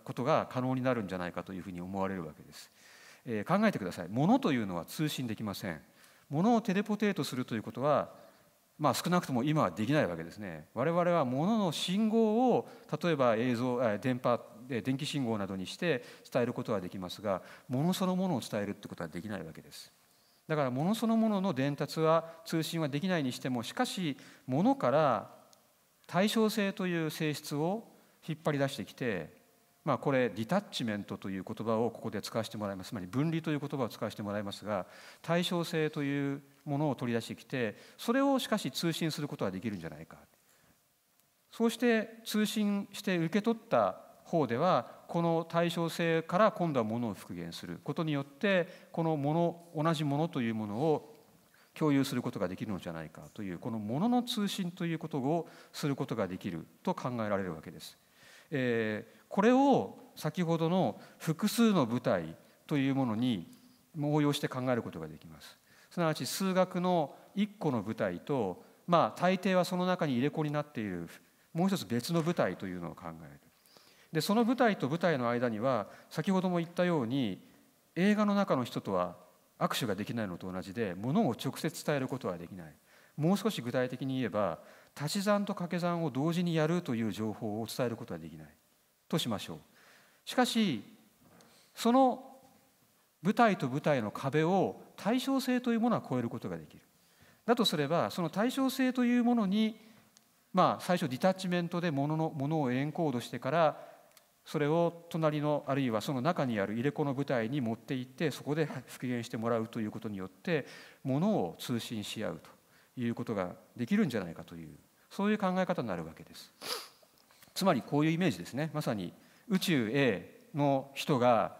ことが可能になるんじゃないかというふうに思われるわけです。えー、考えてください。ものというのは通信できません。ものをテレポテートするということはまあ、少なくとも今はできないわけですね。我々はものの信号を例えば映像電波電気信号などにして伝えることはできますがものそのものを伝えるってことはできないわけです。だから物そのものの伝達は通信はできないにしてもしかし物から対称性という性質を引っ張り出してきて、まあ、これディタッチメントという言葉をここで使わせてもらいますつまり分離という言葉を使わせてもらいますが対称性というものを取り出してきてそれをしかし通信することはできるんじゃないかそうして通信して受け取った方ではこの対称性から今度はものを復元することによってこのもの同じものというものを共有することができるのじゃないかというこのものの通信ということをすることができると考えられるわけです。えー、これを先ほどの複数の舞台というものに応用して考えることができます。すなわち数学の一個の舞台と、まあ、大抵はその中に入れ子になっているもう一つ別の舞台というのを考える。でその舞台と舞台の間には先ほども言ったように映画の中の人とは握手ができないのと同じでものを直接伝えることはできないもう少し具体的に言えば足し算と掛け算を同時にやるという情報を伝えることはできないとしましょうしかしその舞台と舞台の壁を対称性というものは超えることができるだとすればその対称性というものにまあ最初ディタッチメントでもののものをエンコードしてからそれを隣のあるいはその中にある入れ子の部隊に持っていってそこで復元してもらうということによって物を通信し合うということができるんじゃないかというそういう考え方になるわけです。つまりこういうイメージですねまさに宇宙 A の人が、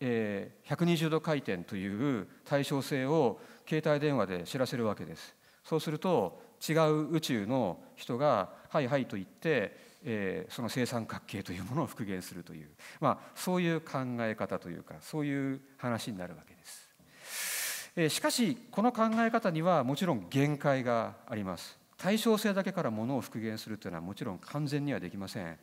えー、120度回転という対称性を携帯電話で知らせるわけです。そうすると違う宇宙の人が「はいはい」と言ってえー、その正三角形というものを復元するという、まあ、そういう考え方というかそういう話になるわけです。えー、しかしこの考え方にはもちろん限界があります。対称性だけからものを復元するというのはもちろん完全にはできません。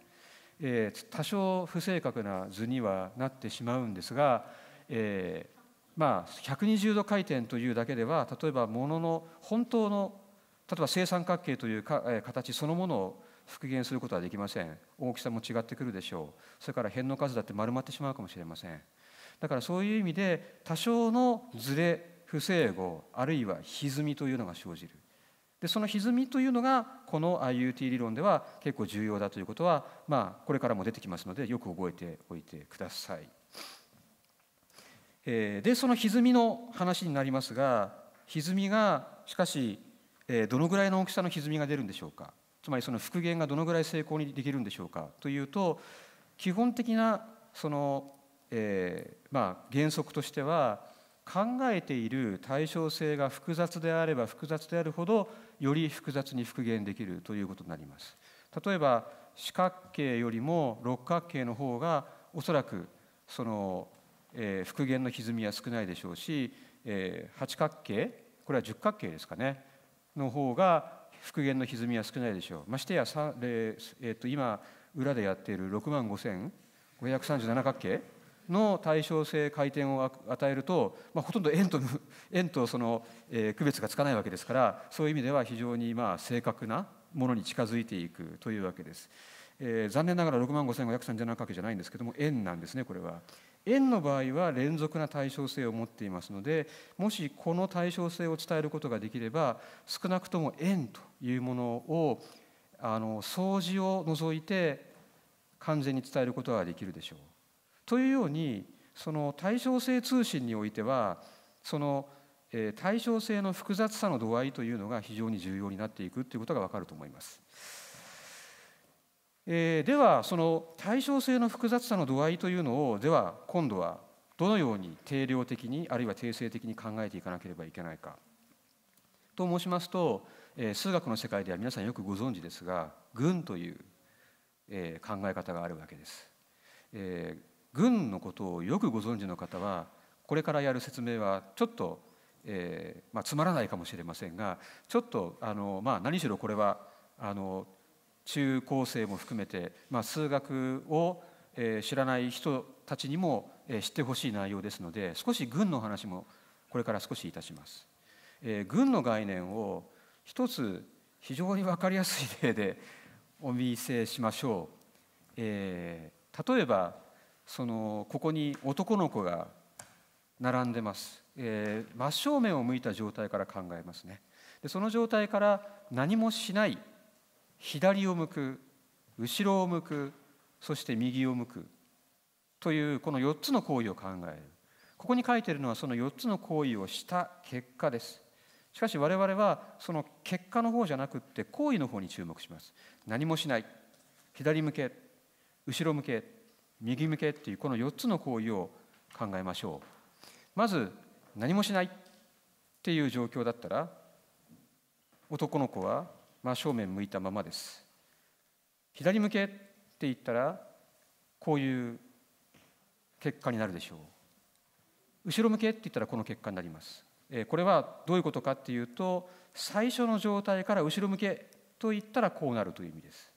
えー、多少不正確な図にはなってしまうんですが、えー、まあ120度回転というだけでは例えばものの本当の例えば正三角形というか、えー、形そのものを復元することはできません大きさも違ってくるでしょうそれから辺の数だって丸まってしまうかもしれませんだからそういう意味で多少のずれ不整合あるいは歪みというのが生じるでその歪みというのがこの IUT 理論では結構重要だということは、まあ、これからも出てきますのでよく覚えておいてください。えー、でその歪みの話になりますが歪みがしかし、えー、どのぐらいの大きさの歪みが出るんでしょうか。つまりその復元がどのぐらい成功にできるんでしょうかというと基本的なその、えー、まあ、原則としては考えている対称性が複雑であれば複雑であるほどより複雑に復元できるということになります。例えば四角形よりも六角形の方がおそらくその、えー、復元の歪みは少ないでしょうし、えー、八角形これは十角形ですかねの方が復元の歪みは少ないでしょうましてや、えー、と今裏でやっている6万5537角形の対称性回転を与えると、まあ、ほとんど円と 円とその、えー、区別がつかないわけですからそういう意味では非常にまあ正確なものに近づいていくというわけです。えー、残念ながら6万5537角形じゃないんですけども円なんですねこれは。円の場合は連続な対称性を持っていますのでもしこの対称性を伝えることができれば少なくとも円というものをあの掃除を除いて完全に伝えることはできるでしょう。というようにその対称性通信においてはその対称性の複雑さの度合いというのが非常に重要になっていくということが分かると思います。えー、ではその対称性の複雑さの度合いというのをでは今度はどのように定量的にあるいは定性的に考えていかなければいけないか。と申しますと、えー、数学の世界では皆さんよくご存知ですが群という、えー、考え方があるわけです。えー、群のことをよくご存知の方はこれからやる説明はちょっと、えーまあ、つまらないかもしれませんがちょっとあの、まあ、何しろこれはあの中高生も含めて、まあ、数学を、え知らない人たちにも、え知ってほしい内容ですので少し軍の話もこれから少しいたします。え軍の概念を一つ非常に分かりやすい例でお見せしましょう。えー、例えばそのここに男の子が並んでます、えー、真正面を向いた状態から考えますねでその状態から何もしない左を向く後ろを向くそして右を向くというこの4つの行為を考えるここに書いてるのはその4つの行為をした結果ですしかし我々はその結果の方じゃなくって行為の方に注目します何もしない左向け後ろ向け右向けっていうこの4つの行為を考えましょうまず何もしないっていう状況だったら男の子は真正面向いたままです左向けって言ったらこういう結果になるでしょう後ろ向けって言ったらこの結果になりますこれはどういうことかっていうと最初の状態から後ろ向けと言ったらこうなるという意味です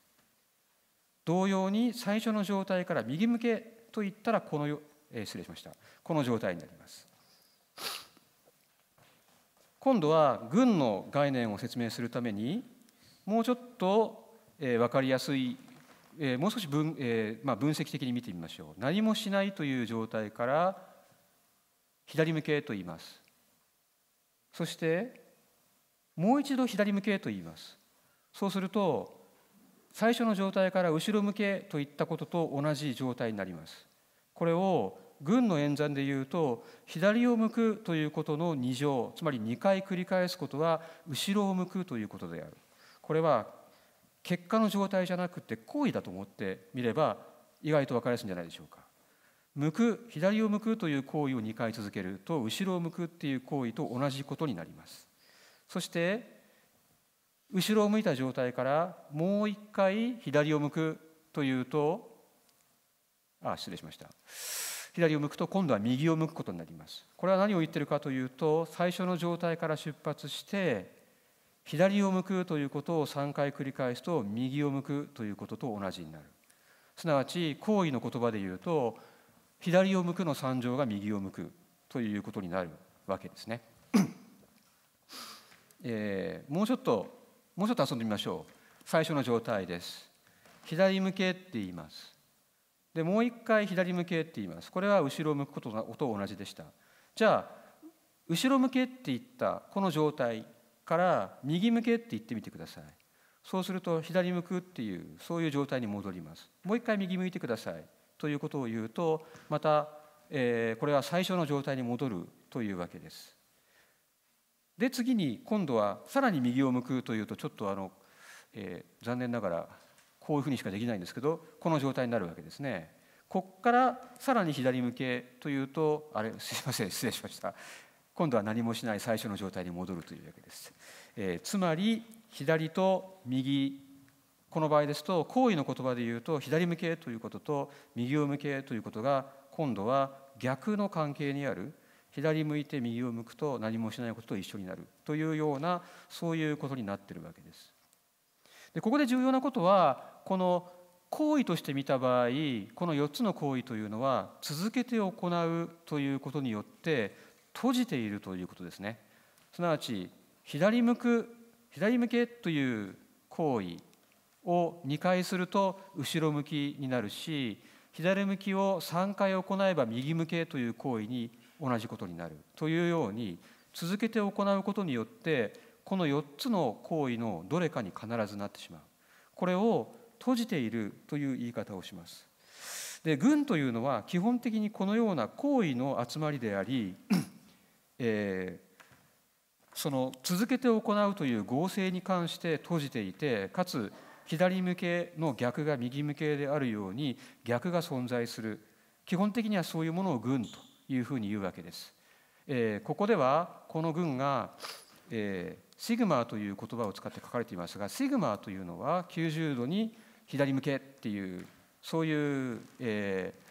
同様に最初の状態から右向けと言ったらこのよ、え失礼しましたこの状態になります今度は軍の概念を説明するためにもうちょっと、えー、分かりやすい、えー、もう少し分,、えーまあ、分析的に見てみましょう何もしないという状態から左向けと言いますそしてもう一度左向けと言いますそうすると最初の状態から後ろ向けといったことと同じ状態になりますこれを軍の演算で言うと左を向くということの2乗つまり2回繰り返すことは後ろを向くということであるこれは結果の状態じゃなくて行為だと思ってみれば意外と分かりやすいんじゃないでしょうか。向く左を向くという行為を2回続けると後ろを向くっていう行為と同じことになります。そして後ろを向いた状態からもう一回左を向くというとあ失礼しました左を向くと今度は右を向くことになりますこれは何を言ってるかというと最初の状態から出発して左を向くということを3回繰り返すと右を向くということと同じになるすなわち行為の言葉で言うと左を向くの惨乗が右を向くということになるわけですね、えー、もうちょっともうちょっと遊んでみましょう最初の状態です左向けって言いますでもう一回左向けって言いますこれは後ろを向くことと同じでしたじゃあ後ろ向けって言ったこの状態から右向けって言ってみてくださいそうすると左向くっていうそういう状態に戻りますもう一回右向いてくださいということを言うとまた、えー、これは最初の状態に戻るというわけですで次に今度はさらに右を向くというとちょっとあの、えー、残念ながらこういうふうにしかできないんですけどこの状態になるわけですねこっからさらに左向けというとあれすいません失礼しました今度は何もしない最初の状態に戻るというわけです。えー、つまり左と右この場合ですと行為の言葉で言うと左向けということと右を向けということが今度は逆の関係にある左向いて右を向くと何もしないことと一緒になるというようなそういうことになってるわけです。でここで重要なことはこの行為として見た場合この4つの行為というのは続けて行うということによって閉じているということですねすなわち左向く左向けという行為を2回すると後ろ向きになるし左向きを3回行えば右向けという行為に同じことになるというように続けて行うことによってこの4つの行為のどれかに必ずなってしまうこれを閉じているという言い方をしますで軍というのは基本的にこのような行為の集まりでありえー、その続けて行うという合成に関して閉じていてかつ左向けの逆が右向けであるように逆が存在する基本的にはそういうものを群というふうに言うわけです。えー、ここではこの群が、えー、シグマという言葉を使って書かれていますがシグマというのは90度に左向けっていうそういう、えー、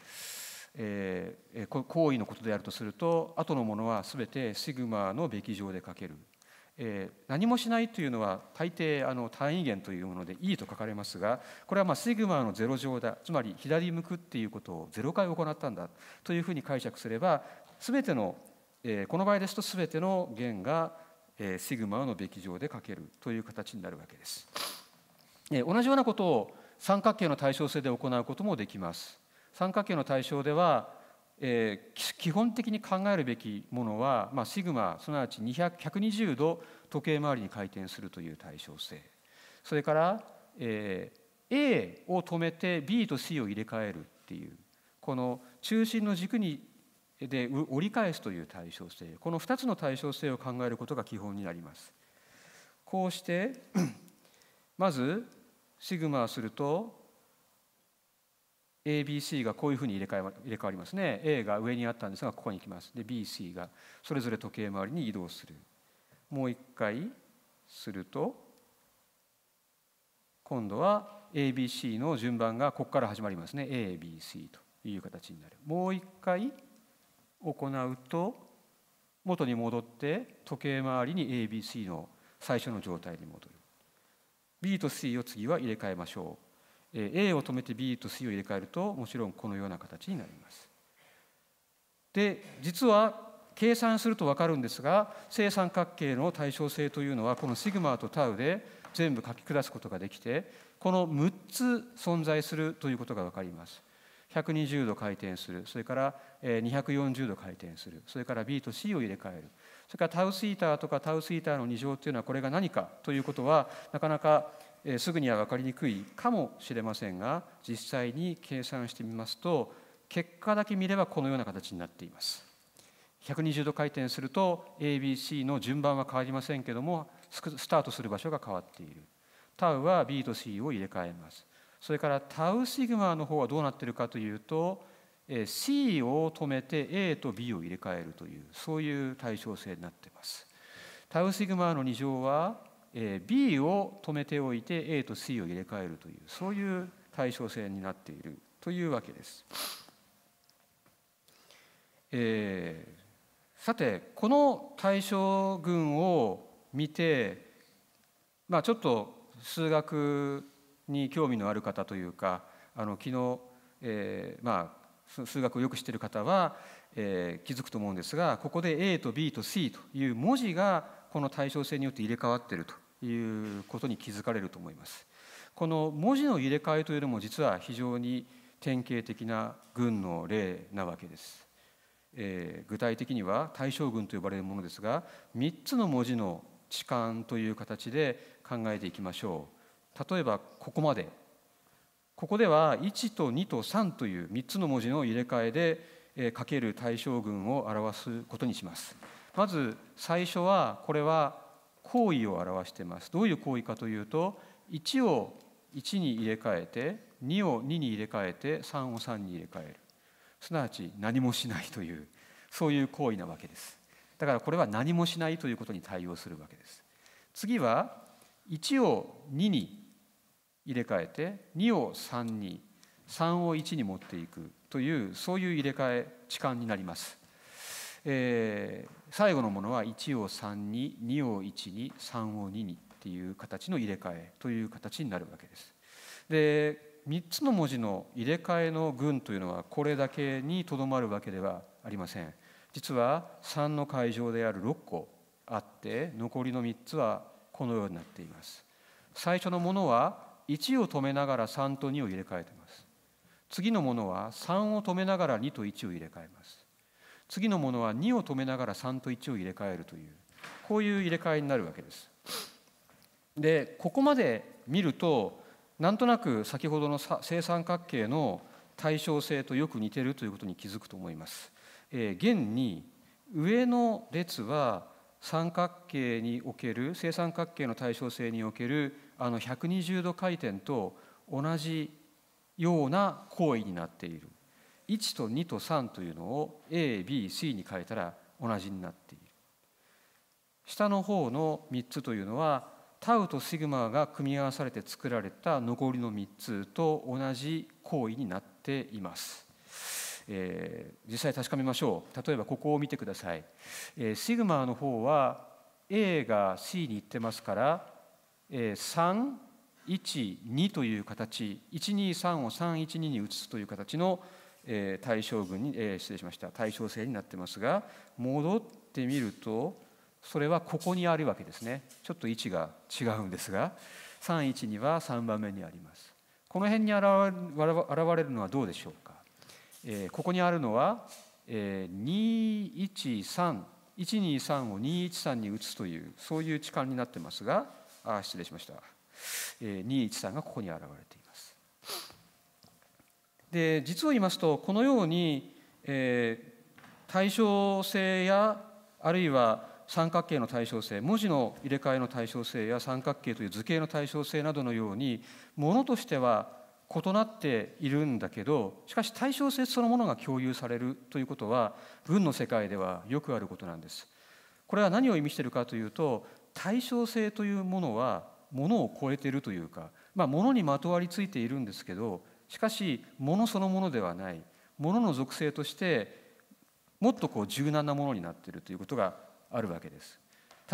え行為のことであるとすると後のものは全てシグマのべき上で書ける、え何もしないというのは大抵あの単位元というもので E と書かれますがこれはまあシグマの0乗だつまり左向くっていうことを0回行ったんだというふうに解釈すれば全ての、えこの場合ですと全ての元が、えシグマのべき上で書けるという形になるわけです。え同じようなことを三角形の対称性で行うこともできます。三角形の対象では、えー、基本的に考えるべきものは、まあ、シグマすなわち120度時計回りに回転するという対称性それから、えー、A を止めて B と C を入れ替えるっていうこの中心の軸にで折り返すという対称性この2つの対称性を考えることが基本になります。こうしてまずシグマすると ABC がこういうふうに入れ替え入れ替わりますね A が上にあったんですがここに行きますで BC がそれぞれ時計回りに移動するもう一回すると今度は ABC の順番がここから始まりますね ABC という形になるもう一回行うと元に戻って時計回りに ABC の最初の状態に戻る B と C を次は入れ替えましょう A を止めて B と C を入れ替えるともちろんこのような形になります。で実は計算すると分かるんですが正三角形の対称性というのはこのシグマとタウで全部書き下すことができてこの6つ存在するということが分かります。120度回転するそれから240度回転するそれから B と C を入れ替えるそれからタウスイーターとかタウスイーターの2乗というのはこれが何かということはなかなかすぐには分かりにくいかもしれませんが実際に計算してみますと結果だけ見ればこのような形になっています。120度回転すると ABC の順番は変わりませんけどもスタートする場所が変わっている。タウは B と C を入れ替えます。それからタウシグマの方はどうなってるかというと C を止めて A と B を入れ替えるというそういう対称性になっています。タウシグマの2乗は B を止めておいて A と C を入れ替えるというそういう対称性になっているというわけです。えー、さてこの対象群を見て、まあ、ちょっと数学に興味のある方というかあの昨日、えー、まあ、数学をよく知ってる方は、えー、気づくと思うんですがここで A と B と C という文字がこの対称性によって入れ替わっているということに気づかれると思います。この文字の入れ替えというのも実は非常に典型的な軍の例なわけです。えー、具体的には大将軍と呼ばれるものですが3つの文字の置換という形で考えていきましょう例えばここまでここでは1と2と3という3つの文字の入れ替えで、えー、かける大将軍を表すことにします。まず最初はこれは行為を表していますどういう行為かというと1を1に入れ替えて2を2に入れ替えて3を3に入れ替えるすなわち何もしないというそういう行為なわけですだからこれは何もしないということに対応するわけです次は1を2に入れ替えて2を3に3を1に持っていくというそういう入れ替え置換になります、えー、最後のものは1を3に2を1に3を2にっていう形の入れ替えという形になるわけです。で3つの文字の入れ替えの群というのはこれだけにとどまるわけではありません。実は3の会場である6個あって残りの3つはこのようになっています。最初のものは1を止めながら3と2を入れ替えてます。次のものは3を止めながら2と1を入れ替えます。次のものは2を止めながら3と1を入れ替えるというこういう入れ替えになるわけです。でここまで見るとなんとなく先ほどの正三角形の対称性とよく似てるということに気づくと思います。えー、現に上の列は三角形における正三角形の対称性におけるあの120度回転と同じような行為になっている1と2と3というのを ABC に変えたら同じになっている下の方の3つというのはタウとシグマが組み合わされて作られた残りの3つと同じ行為になっています、えー、実際確かめましょう例えばここを見てください、えー、シグマの方は A が C に行ってますから、えー、312という形123を312に移すという形の大将軍に、えー、失礼しました大将制になってますが戻ってみるとそれはここにあるわけですねちょっと位置が違うんですが31には3番目にありますこの辺に現れるのはどうでしょうか、えー、ここにあるのは、えー、213 123を213に移すというそういう置換になってますがあ失礼しました、えー、213がここに現れていますで実を言いますとこのように、えー、対称性やあるいは三角形の対称性文字の入れ替えの対称性や三角形という図形の対称性などのようにものとしては異なっているんだけどしかし対称性そのものが共有されるということは文の世界ではよくあることなんです。これは何を意味しているかというと対称性というものはものを超えているというか、まあ、ものにまとわりついているんですけどしかし物そのものではない物の属性としてもっとこう柔軟なものになっているということがあるわけです。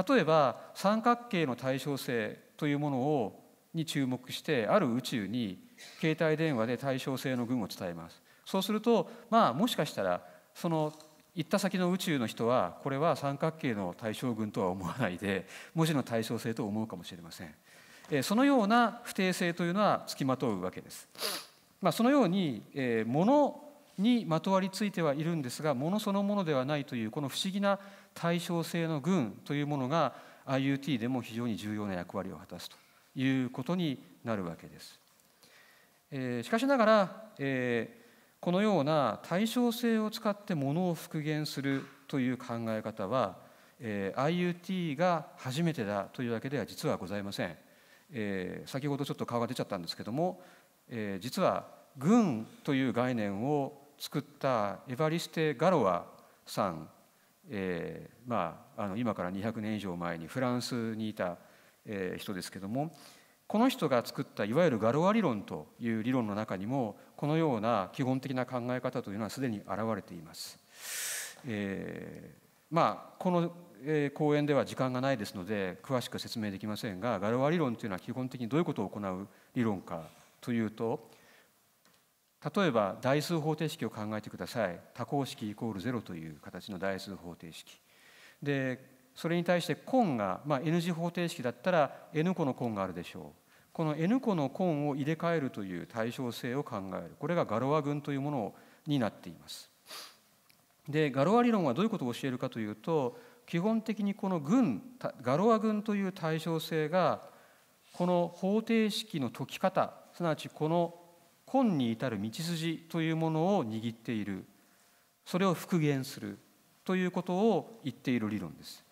例えば三角形の対称性というものをに注目してある宇宙に携帯電話で対称性の群を伝えます。そうするとまあもしかしたらその行った先の宇宙の人はこれは三角形の対称群とは思わないで文字の対称性と思うかもしれません。そのような不定性というのはつきまとうわけです。まあ、そのように、えー、物にまとわりついてはいるんですが物そのものではないというこの不思議な対称性の群というものが i u t でも非常に重要な役割を果たすということになるわけです。えー、しかしながら、えー、このような対称性を使って物を復元するという考え方は、えー、i u t が初めてだというわけでは実はございません。えー、先ほどちょっと顔が出ちゃったんですけどもえー、実は軍という概念を作ったエバリステ・ガロワさん、えーまあ、あの今から200年以上前にフランスにいた、えー、人ですけどもこの人が作ったいわゆるガロア理論という理論の中にもこのような基本的な考え方というのはすでに現れています。えーまあ、この講演では時間がないですので詳しく説明できませんがガロア理論というのは基本的にどういうことを行う理論かというと例えば代数方程式を考えてください多項式イコール0という形の代数方程式でそれに対して根が、まあ、N 次方程式だったら N 個の根があるでしょうこの N 個の根を入れ替えるという対称性を考えるこれがガロア群というものになっていますでガロア理論はどういうことを教えるかというと基本的にこの群ガロア群という対称性がこの方程式の解き方すなわちこの根に至る道筋というものを握っているそれを復元するということを言っている理論です。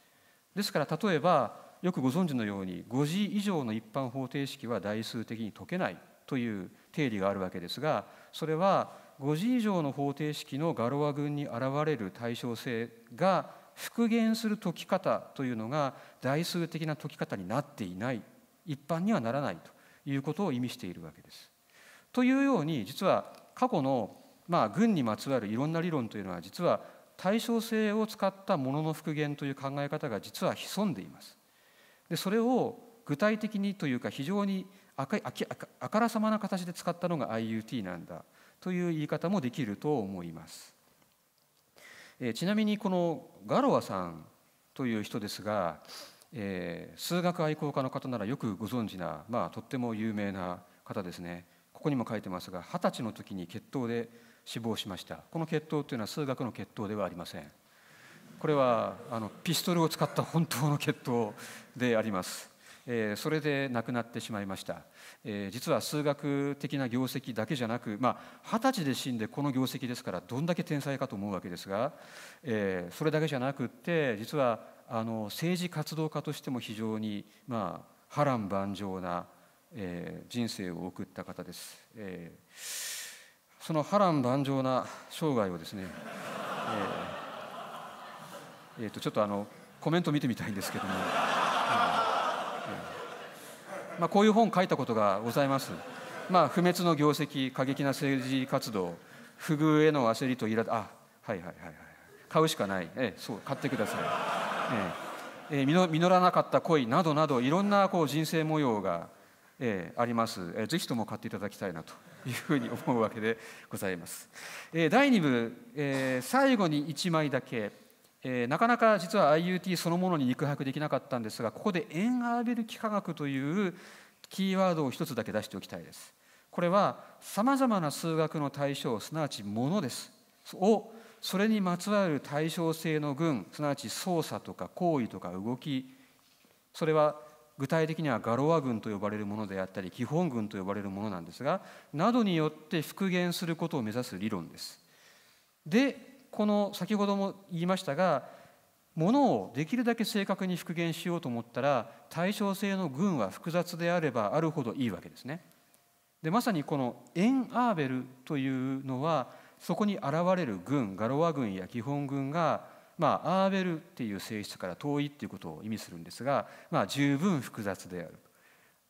ですから例えばよくご存知のように5次以上の一般方程式は代数的に解けないという定理があるわけですがそれは5次以上の方程式のガロア群に現れる対称性が復元する解き方というのが代数的な解き方になっていない一般にはならないということを意味しているわけです。というように実は過去のまあ軍にまつわるいろんな理論というのは実は対称性を使ったものの復元という考え方が実は潜んでいます。でそれを具体的にというか非常にあかああきからさまな形で使ったのが IUT なんだという言い方もできると思います。えちなみにこのガロアさんという人ですがえー、数学愛好家の方ならよくご存知な、まあ、とっても有名な方ですねここにも書いてますが二十歳の時に血統で死亡しましたこの血統というのは数学の血統ではありませんこれはあのピストルを使った本当の血統であります、えー、それで亡くなってしまいました、えー、実は数学的な業績だけじゃなくまあ、20歳で死んでこの業績ですからどんだけ天才かと思うわけですが、えー、それだけじゃなくって実はあの政治活動家としても非常に、まあ、波乱万丈な、えー、人生を送った方です、えー、その波乱万丈な生涯をですね、えー、えー、とちょっとあのコメント見てみたいんですけども、まあ、こういう本書いたことがございます、まあ、不滅の業績過激な政治活動不遇への焦りと苛立あはいはいはいはい買うしかない、ええ、そう買ってくださいえーえ実らなかった恋などなどいろんなこう人生模様が、えー、あります、えー、ぜひとも買っていただきたいなというふうに思うわけで ございます、えー、第2部、えー、最後に1枚だけ、えー、なかなか実は IUT そのものに肉薄できなかったんですがここでエンアーベル幾何学というキーワードを一つだけ出しておきたいですこれはさまざまな数学の対象すなわちものですをそれにまつわる対称性の群すなわち操作とか行為とか動きそれは具体的にはガロア群と呼ばれるものであったり基本群と呼ばれるものなんですがなどによって復元することを目指す理論です。でこの先ほども言いましたがものをできるだけ正確に復元しようと思ったら対称性の群は複雑であればあるほどいいわけですね。でまさにこのエン・アーベルというのはそこに現れる軍ガロア軍や基本軍が、まあ、アーベルっていう性質から遠いっていうことを意味するんですが、まあ、十分複雑である、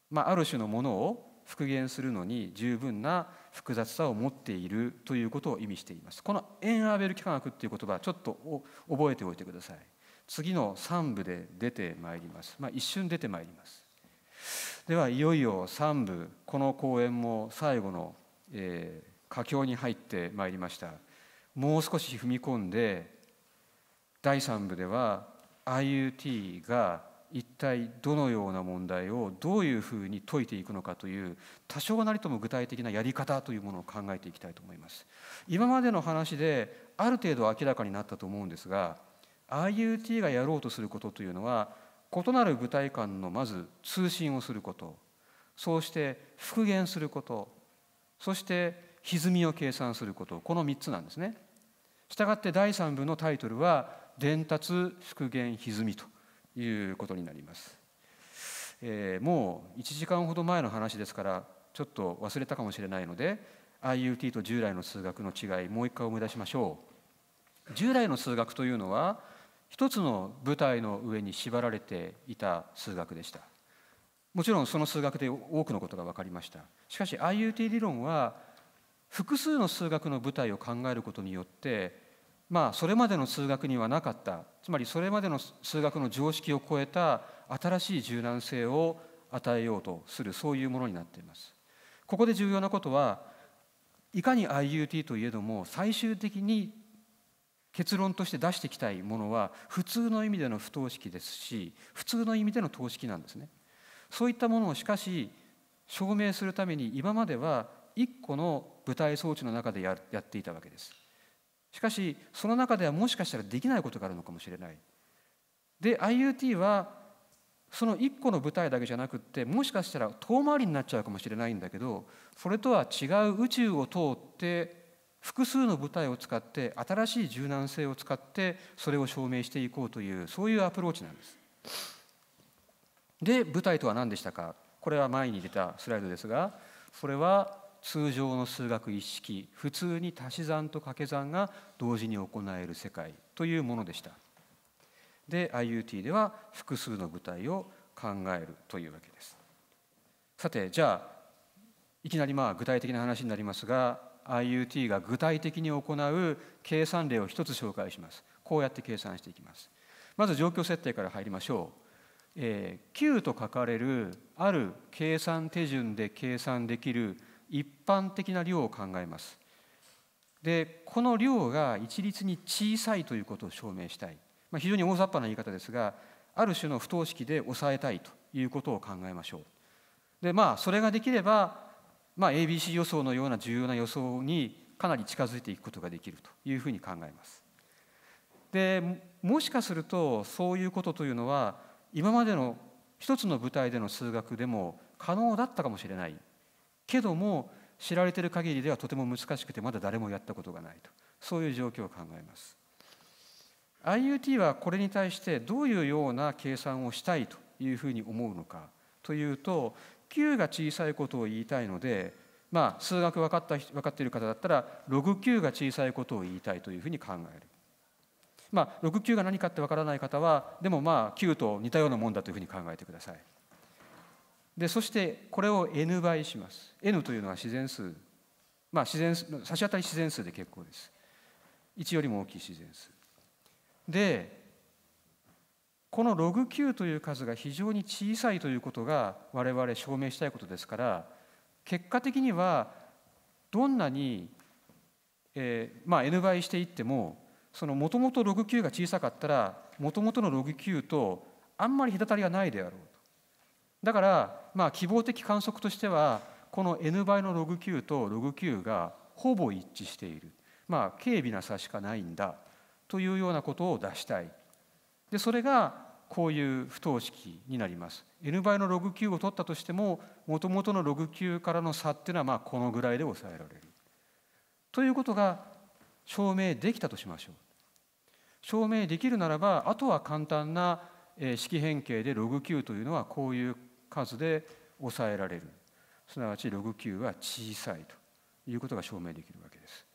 まあ、ある種のものを復元するのに十分な複雑さを持っているということを意味していますこのエンアーベル幾何学っていう言葉ちょっと覚えておいてください次の3部で出てまいります、まあ、一瞬出てまいりますではいよいよ3部この講演も最後の、えー、佳境に入ってまいりましたもう少し踏み込んで第3部では IUT が一体どのような問題をどういうふうに解いていくのかという多少なりとも具体的なやり方というものを考えていきたいと思います今までの話である程度明らかになったと思うんですが IUT がやろうとすることというのは異なる部隊間のまず通信をすることそうして復元することそして歪みを計算することこの3つなんですね。したがって第3部のタイトルは「伝達復元歪み」ということになります。えー、もう1時間ほど前の話ですからちょっと忘れたかもしれないので IUT と従来の数学の違いもう一回思い出しましょう。従来の数学というのは一つの舞台の上に縛られていた数学でした。もちろんその数学で多くのことが分かりました。しかし IUT 理論は複数の数学の舞台を考えることによってまあそれまでの数学にはなかったつまりそれまでの数学の常識を超えた新しい柔軟性を与えようとするそういうものになっています。ここで重要なことはいかに IUT といえども最終的に結論として出してきたいものは普通の意味での不等式ですし普通の意味での等式なんですね。そういったものをしかし証明するために今までは1個の舞台装置の中でやっていたわけですしかしその中ではもしかしたらできないことがあるのかもしれないで i u t はその1個の舞台だけじゃなくってもしかしたら遠回りになっちゃうかもしれないんだけどそれとは違う宇宙を通って複数の舞台を使って新しい柔軟性を使ってそれを証明していこうというそういうアプローチなんです。で舞台とは何でしたかこれは前に出たスライドですがそれは通常の数学一式普通に足し算と掛け算が同時に行える世界というものでしたで IUT では複数の具体を考えるというわけですさてじゃあいきなりまあ具体的な話になりますが IUT が具体的に行う計算例を一つ紹介しますこうやって計算していきますまず状況設定から入りましょうえー、Q と書かれるある計算手順で計算できる一般的な量を考えますでこの量が一律に小さいということを証明したい、まあ、非常に大雑把な言い方ですがある種の不等式で抑えたいということを考えましょうでまあそれができれば、まあ、ABC 予想のような重要な予想にかなり近づいていくことができるというふうに考えますでもしかするとそういうことというのは今までの一つの舞台での数学でも可能だったかもしれないけども知られている限りではとても難しくてまだ誰もやったことがないとそういう状況を考えます IoT はこれに対してどういうような計算をしたいというふうに思うのかというと Q が小さいことを言いたいのでまあ数学分かった分かっている方だったらログ Q が小さいことを言いたいというふうに考える。まあ、6級が何かってわからない方はでもまあ9と似たようなもんだというふうに考えてください。でそしてこれを n 倍します n というのは自然数まあ自然差し当たり自然数で結構です1よりも大きい自然数でこのログ9という数が非常に小さいということが我々証明したいことですから結果的にはどんなに、えーまあ、n 倍していってもそのもともとログ9が小さかったらもともとのログ9とあんまり隔たりがないであろうだから、まあ、希望的観測としてはこの n 倍のログ q とログ q がほぼ一致している、まあ、軽微な差しかないんだというようなことを出したいでそれがこういう不等式になります n 倍のログ q を取ったとしてももともとのログ q からの差っていうのはまあこのぐらいで抑えられるということが証明できたとしましょう証明できるならばあとは簡単な式変形でログ q というのはこういう数で抑えられるすなわちログ Q は小さいということが証明できるわけです。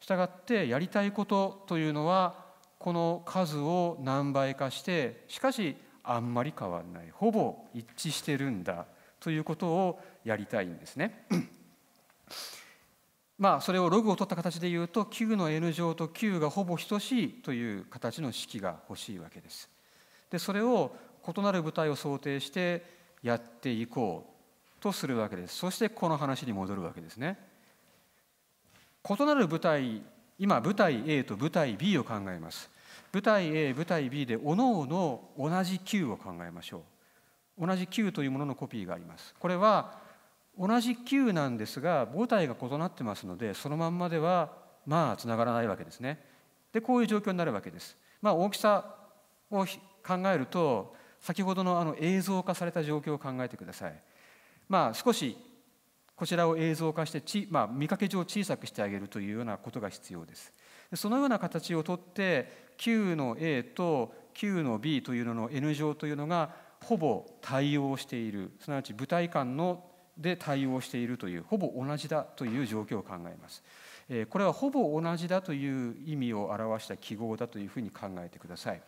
したがってやりたいことというのはこの数を何倍化してしかしあんまり変わらないほぼ一致してるんだということをやりたいんですね。まあそれをログを取った形で言うと Q の n 乗と Q がほぼ等しいという形の式が欲しいわけです。でそれを異なる部隊を想定してやっていこうとするわけですそしてこの話に戻るわけですね異なる舞台今舞台 A と舞台 B を考えます舞台 A 舞台 B でおのおの同じ Q を考えましょう同じ Q というもののコピーがありますこれは同じ Q なんですが母体が異なってますのでそのまんまではまあつながらないわけですねでこういう状況になるわけですまあ大きさを考えると先ほどのあの映像化された状況を考えてください。まあ、少しこちらを映像化してち、まあ、見かけ上小さくしてあげるというようなことが必要です。そのような形をとって Q の A と Q の B というのの N 乗というのがほぼ対応しているすなわち舞台間ので対応しているというほぼ同じだという状況を考えます。これはほぼ同じだという意味を表した記号だというふうに考えてください。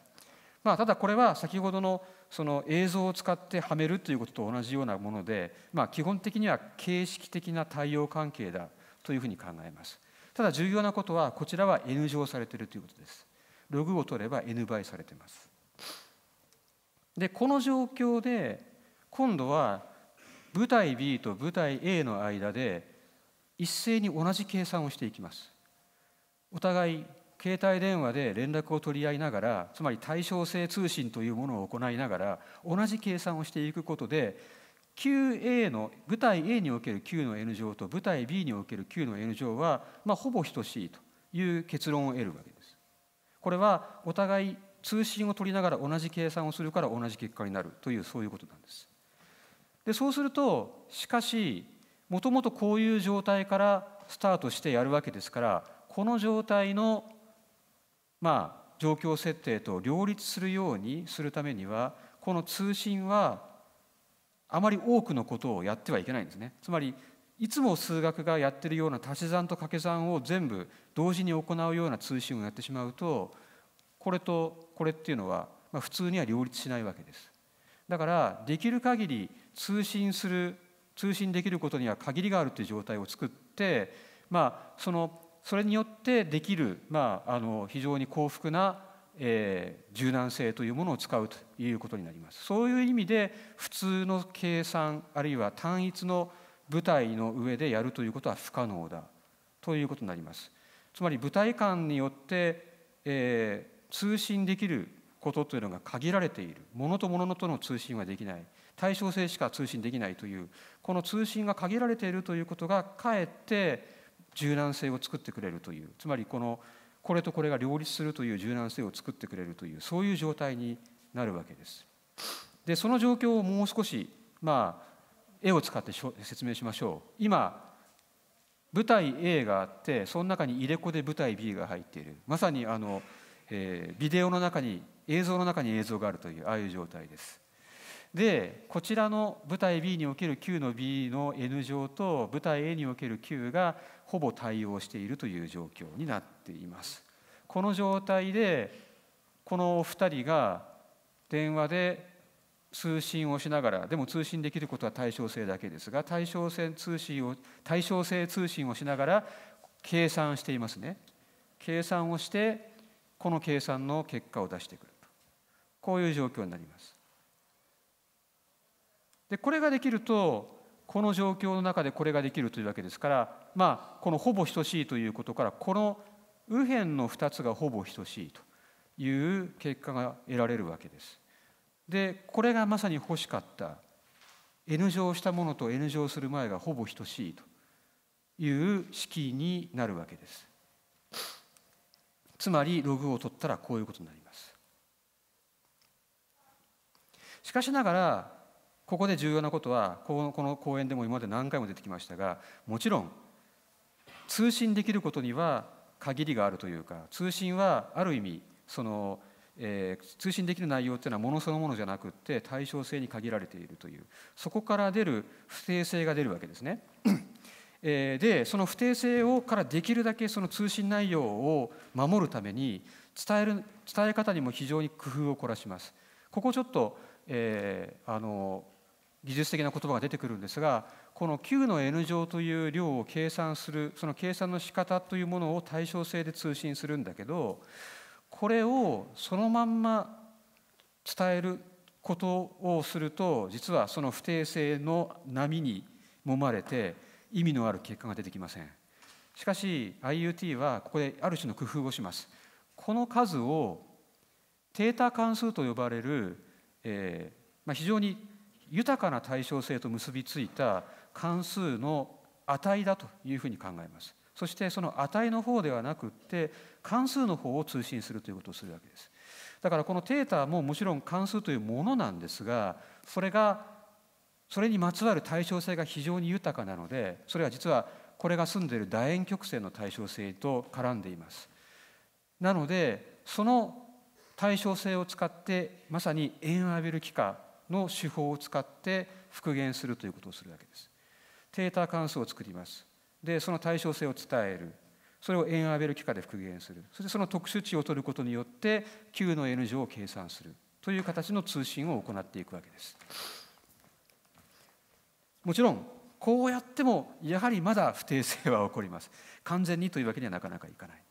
まあ、ただこれは先ほどのその映像を使ってはめるということと同じようなもので、まあ、基本的には形式的な対応関係だというふうに考えます。ただ重要なことはこちらは N 乗されているということです。ログを取れば N 倍されています。でこの状況で今度は舞台 B と舞台 A の間で一斉に同じ計算をしていきます。お互い携帯電話で連絡を取り合いながらつまり対称性通信というものを行いながら同じ計算をしていくことで QA の舞台 A における Q の N 乗と舞台 B における Q の N 乗は、まあ、ほぼ等しいという結論を得るわけです。これはお互い通信を取りながら同じ計算をするから同じ結果になるというそういうことなんです。でそうするとしかしもともとこういう状態からスタートしてやるわけですからこの状態のまあ、状況設定と両立するようにするためにはこの通信はあまり多くのことをやってはいけないんですね。つまりいつも数学がやってるような足し算と掛け算を全部同時に行うような通信をやってしまうとこれとこれっていうのは、ま普通には両立しないわけです。だからできる限り通信する通信できることには限りがあるという状態を作って、まあ、そのそれによってできる、まあ、あの非常に幸福な、えー、柔軟性というものを使うということになります。そういう意味で普通の計算あるいは単一の舞台の上でやるということは不可能だということになります。つまり舞台間によって、えー、通信できることというのが限られているものとものとの通信はできない対称性しか通信できないというこの通信が限られているということがかえって柔軟性を作ってくれるというつまりこのこれとこれが両立するという柔軟性を作ってくれるというそういう状態になるわけです。でその状況をもう少しまあ絵を使って説明しましょう。今舞台 A があってその中に入れ子で舞台 B が入っているまさにあの、えー、ビデオの中に映像の中に映像があるというああいう状態です。でこちらの舞台 B における Q の B の N 乗と舞台 A における Q がほぼ対応しているという状況になっています。この状態でこのお2人が電話で通信をしながらでも通信できることは対称性だけですが対称性通信を対称性通信をしながら計算していますね計算をしてこの計算の結果を出してくるとこういう状況になりますでこれができるとこの状況の中でこれができるというわけですからまあこのほぼ等しいということからこの右辺の2つがほぼ等しいという結果が得られるわけです。でこれがまさに欲しかった N 乗したものと N 乗する前がほぼ等しいという式になるわけです。つまりログを取ったらこういうことになります。しかしながらここで重要なことはこの講演でも今まで何回も出てきましたがもちろん通信できることには限りがあるというか通信はある意味その、えー、通信できる内容っていうのはものそのものじゃなくって対称性に限られているというそこから出る不定性が出るわけですね。えでその不定性をからできるだけその通信内容を守るために伝える伝え方にも非常に工夫を凝らします。ここちょっと、えー、あの技術的な言葉が出てくるんですがこの Q の N 乗という量を計算するその計算の仕方というものを対称性で通信するんだけどこれをそのまんま伝えることをすると実はその不定性の波に揉まれて意味のある結果が出てきませんしかし IUT はここである種の工夫をしますこの数をデータ関数と呼ばれる、えーまあ、非常に豊かな対称性と結びついた関数の値だというふうに考えますそしてその値の方ではなくって関数の方を通信するということをするわけですだからこのデータももちろん関数というものなんですがそれがそれにまつわる対称性が非常に豊かなのでそれは実はこれが住んでいる楕円曲線の対称性と絡んでいますなのでその対称性を使ってまさにエンアベル幾何の手法を使って復元するということをするわけです。データ関数を作ります。で、その対称性を伝える。それをエンアベル幾何で復元する。そしてその特殊値を取ることによって Q の N 乗を計算するという形の通信を行っていくわけです。もちろんこうやってもやはりまだ不定性は起こります。完全にというわけにはなかなかいかない。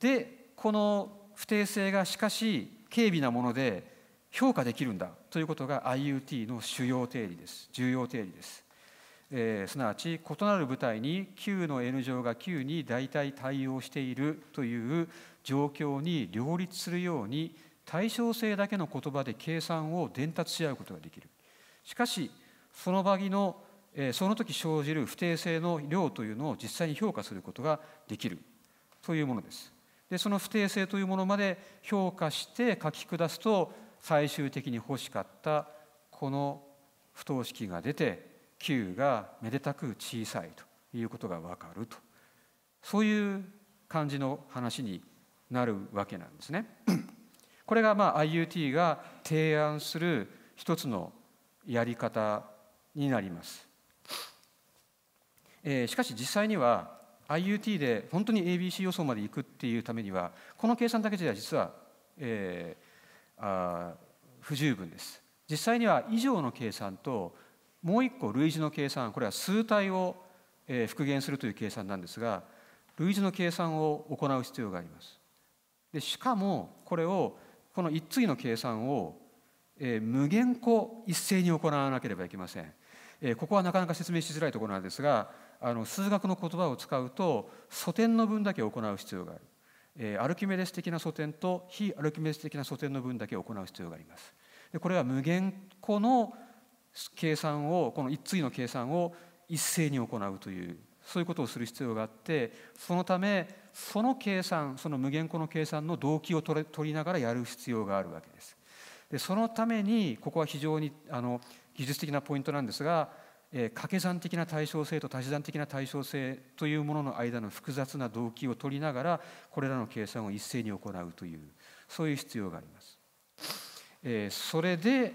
でこの不定性がしかし軽微なもので評価できるんだということが i u t の主要定理です、重要定理です。えー、すなわち異なる部隊に Q の N 乗が Q に大体対応しているという状況に両立するように対称性だけの言葉で計算を伝達し合うことができる。しかしその場の、えその時生じる不定性の量というのを実際に評価することができるというものです。でその不定性というものまで評価して書き下すと最終的に欲しかったこの不等式が出て Q がめでたく小さいということが分かるとそういう感じの話になるわけなんですね。これがまあ IUT が提案する一つのやり方になります。えー、しかし実際には IUT で本当に ABC 予想までいくっていうためにはこの計算だけじゃ実は、えあ不十分です実際には以上の計算ともう一個類似の計算これは数体を復元するという計算なんですが類似の計算を行う必要がありますでしかもこれをこの一対の計算を無限個一斉に行わなければいけませんここはなかなか説明しづらいところなんですがあの数学の言葉を使うと素点の分だけ行う必要があるえアルキメデス的な素点と非アルキメデス的な素点の分だけ行う必要があります。でこれは無限個の計算をこの一対の計算を一斉に行うというそういうことをする必要があってそのためその計算その無限個の計算の動機を取りながらやる必要があるわけです。でそのためにここは非常にあの技術的なポイントなんですが掛け算的な対称性と足し算的な対称性というものの間の複雑な動機を取りながらこれらの計算を一斉に行うというそういう必要があります。えそれで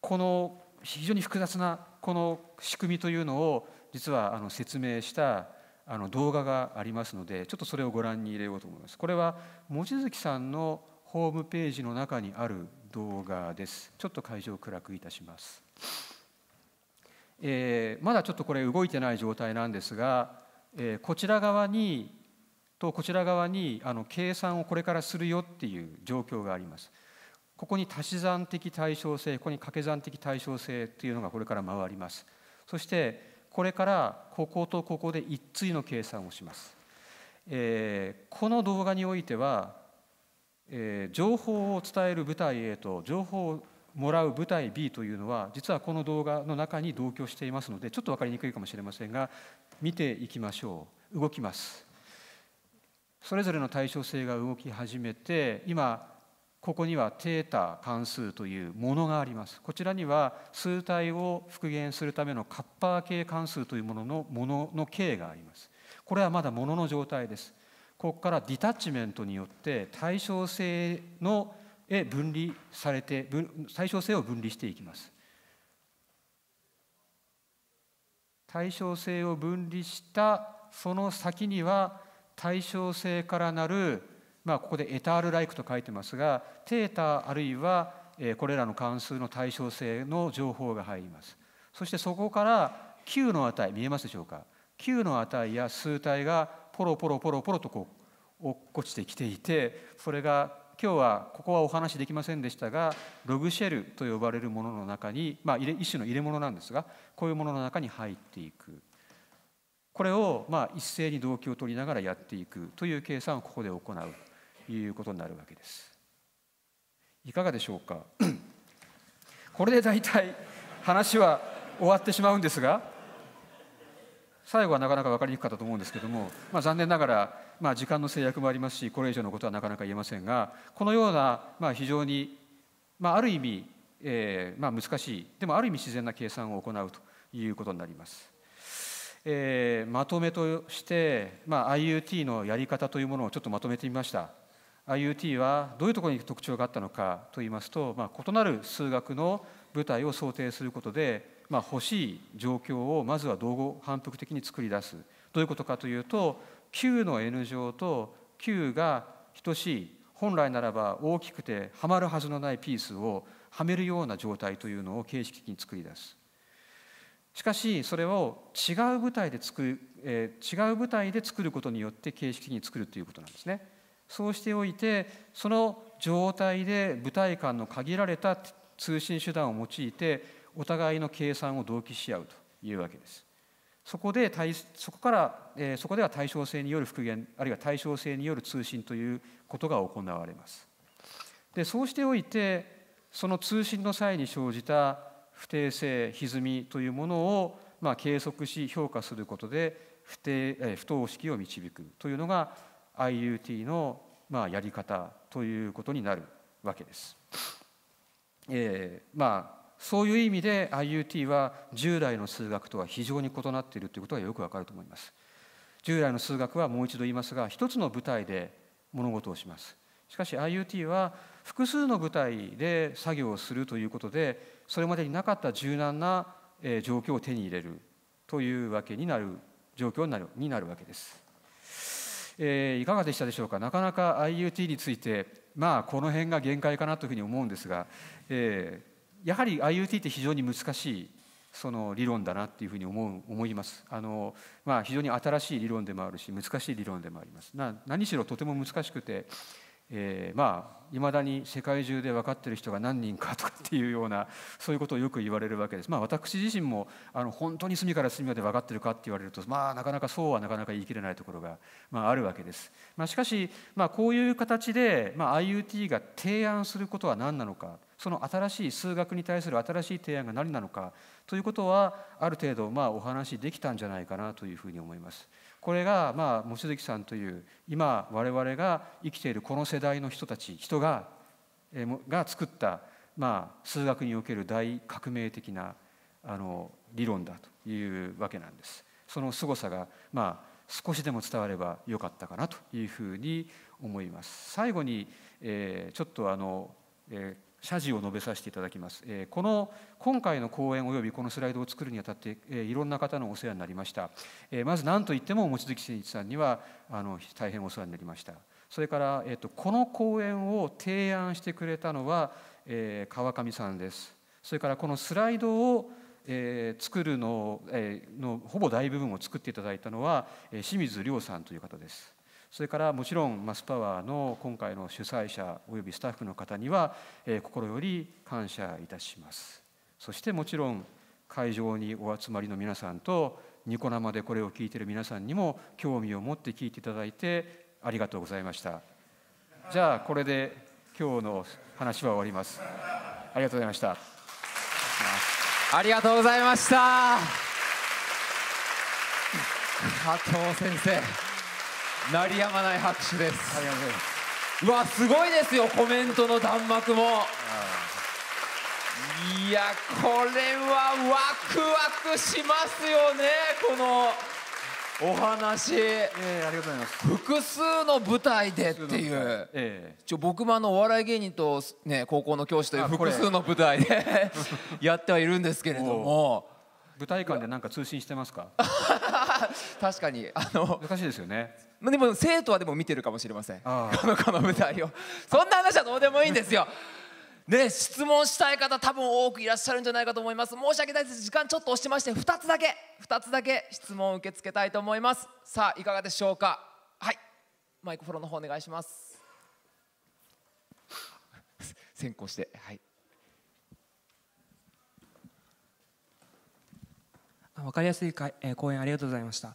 この非常に複雑なこの仕組みというのを実はあの説明したあの動画がありますのでちょっとそれをご覧に入れようと思います。これは望月さんのホームページの中にある動画です。ちょっと会場を暗くいたします。えー、まだちょっとこれ動いてない状態なんですが、えー、こちら側にとこちら側にあの計算をこれからするよっていう状況があります。ここに足し算的対称性ここに掛け算的対称性っていうのがこれから回ります。そしてこれからこことここで一対の計算をします。えー、この動画においては、えー、情報を伝える舞台へと情報をもらう舞台 B というのは実はこの動画の中に同居していますのでちょっと分かりにくいかもしれませんが見ていきましょう動きますそれぞれの対称性が動き始めて今ここにはテータ関数というものがありますこちらには数体を復元するためのカッパー系関数というもののものの形がありますこれはまだものの状態ですここからディタッチメントによって対称性のへ分離されて対称性を分離していきます対称性を分離したその先には対称性からなるまあここでエタールライクと書いてますがテータあるいはこれらの関数の対称性の情報が入りますそしてそこから9の値見えますでしょうか9の値や数体がポロポロポロポロとこう落っこちてきていてそれが今日はここはお話しできませんでしたがログシェルと呼ばれるものの中に、まあ、一種の入れ物なんですがこういうものの中に入っていくこれをま一斉に動機を取りながらやっていくという計算をここで行うということになるわけです。いかがでしょうか これで大体話は終わってしまうんですが。最後はなかなか分かりにくかったと思うんですけども、まあ、残念ながら、まあ、時間の制約もありますしこれ以上のことはなかなか言えませんがこのような、まあ、非常に、まあ、ある意味、えーまあ、難しいでもある意味自然な計算を行うということになります。えー、まとめとして、まあ、IoT のやり方というものをちょっとまとめてみました IoT はどういうところに特徴があったのかといいますと、まあ、異なる数学の舞台を想定することでまあ、欲しい状況をまずは道後反復的に作り出すどういうことかというと Q の N 乗と Q が等しい本来ならば大きくてはまるはずのないピースをはめるような状態というのを形式的に作り出すしかしそれを違う舞台で作る、えー、違う舞台で作ることによって形式的に作るということなんですねそうしておいてその状態で舞台間の限られた通信手段を用いてお互いの計算を同期し合うというわけです。そこでそこから、えー、そこでは対称性による復元あるいは対称性による通信ということが行われます。でそうしておいてその通信の際に生じた不定性歪みというものを、まあ、計測し評価することで不定、えー、不等式を導くというのが IUT の、まあ、やり方ということになるわけです。えー、まあそういう意味で i u t は従来の数学とは非常に異なっているということがよくわかると思います。従来の数学はもう一度言いますが一つの舞台で物事をします。しかし i u t は複数の舞台で作業をするということでそれまでになかった柔軟な状況を手に入れるというわけになる状況になるになるわけです。えー、いかがでしたでしょうかなかなか i u t についてまあこの辺が限界かなというふうに思うんですが、えー、やはり IoT って非常に難しいその理論だなっていうふうに思う思いますあの、まあ、非常に新しい理論でもあるし難しい理論でもありますな何しろとても難しくてえー、まあいまだに世界中で分かってる人が何人かとかっていうようなそういうことをよく言われるわけです。まあ、私自身もあの本当に隅から隅まで分かってるかって言われると、まあ、なかなかそうはなかなか言い切れないところが、まあ、あるわけです。まあ、しかし、まあ、こういう形で、まあ、IoT が提案することは何なのかその新しい数学に対する新しい提案が何なのかということはある程度まあお話できたんじゃないかなというふうに思います。これがまあ望月さんという今我々が生きているこの世代の人たち人がえが作ったまあ数学における大革命的なあの理論だというわけなんです。その凄さがまあ少しでも伝わればよかったかなというふうに思います。最後に、えー、ちょっとあの、えー、謝辞を述べさせていただきます。えこの今回の講演及びこのスライドを作るにあたって、えいろんな方のお世話になりました。えまず何といっても望月真一さんにはあの大変お世話になりました。それから、えー、とこの講演を提案してくれたのは、え川上さんです。それからこのスライドをえー、作るの,、えー、のほぼ大部分を作っていただいたのは、えー、清水亮さんという方です。それからもちろんマスパワーの今回の主催者およびスタッフの方には心より感謝いたします。そしてもちろん会場にお集まりの皆さんとニコ生でこれを聞いている皆さんにも興味を持って聞いていただいてありがとうございました。じゃあこれで今日の話は終わります。ありがとうございました。ありがとうございました。加藤先生。鳴りやまない拍手ですうわすごいですよコメントの弾幕もいやこれはワクワクしますよねこのお話、えー、ありがとうございます複数の舞台でっていう、えー、ちょ僕もあのお笑い芸人と、ね、高校の教師という複数の舞台で やってはいるんですけれども。舞台間でなんか通信してますか 確かにあの難しいですよねでも生徒はでも見てるかもしれませんこの子の舞台をそんな話はどうでもいいんですよね質問したい方多分多くいらっしゃるんじゃないかと思います申し訳ないです時間ちょっと押しまして2つだけ2つだけ質問を受け付けたいと思いますさあいかがでしょうかはいマイクフォローの方お願いします先行してはい分かりやすいか、え講演ありがとうございました。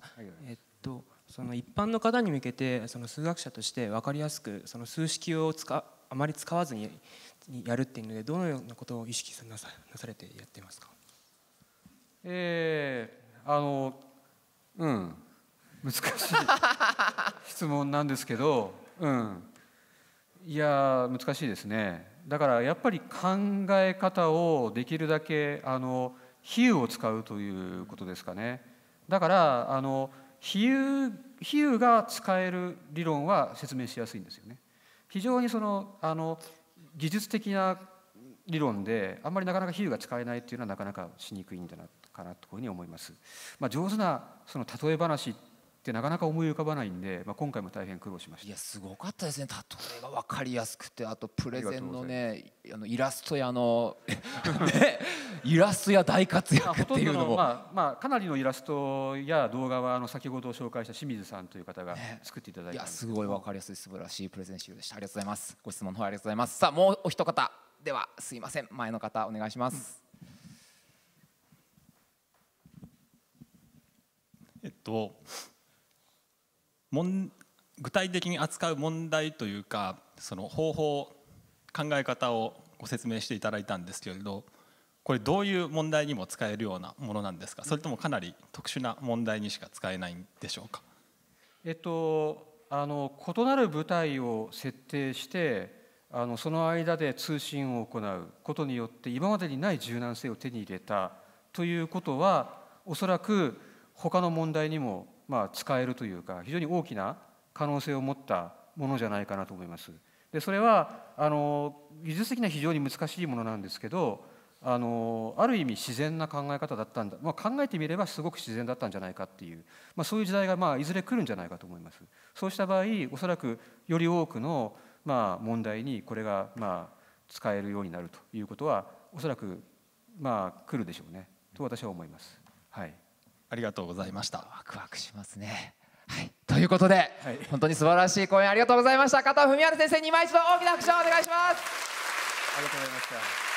えっとその一般の方に向けてその数学者として分かりやすくその数式を使あまり使わずにやるっていうのでどのようなことを意識なさなされてやってますかえー、あのうん難しい 質問なんですけど、うん、いや難しいですねだからやっぱり考え方をできるだけあの比喩を使うということですかねだからあの比喩比喩が使える理論は説明しやすいんですよね。非常にそのあの技術的な理論であんまりなかなか比喩が使えないっていうのはなかなかしにくいんだなかなというふうに思います。まあ、上手なその例え話っってなかなか思い浮かばないんで、まあ、今回も大変苦労しましたいやすごかったですね例えが分かりやすくてあとプレゼンのねあのイラスト屋の ね、イラスト屋大活躍っていうのも、まあ、まあ、まあ、かなりのイラストや動画はあの先ほど紹介した清水さんという方が作っていただいた、ね、いやすごい分かりやすい素晴らしいプレゼン資料でしたありがとうございますご質問の方ありがとうございますさあもうお一方ではすいません前の方お願いします、うん、えっと具体的に扱う問題というかその方法考え方をご説明していただいたんですけれどこれどういう問題にも使えるようなものなんですかそれともかなり特殊な問題にしか使えないんでしょうか、えっと、あの異なる部隊を設定してあのその間で通信を行うことによって今までにない柔軟性を手に入れたということはおそらく他の問題にもまあ、使えるというか非常に大きな可能性を持ったものじゃないかなと思います。でそれはあの技術的には非常に難しいものなんですけどあのある意味自然な考え方だったんだ、まあ、考えてみればすごく自然だったんじゃないかっていう、まあ、そういう時代がまあいずれ来るんじゃないかと思います。そうした場合おそらくより多くのまあ問題にこれがまあ使えるようになるということはおそらくまあ来るでしょうねと私は思います。はいありがとうございましたワクワクしますねはいということで、はい、本当に素晴らしい講演ありがとうございました加藤文春先生に今一度大きな拍手をお願いしますありがとうございました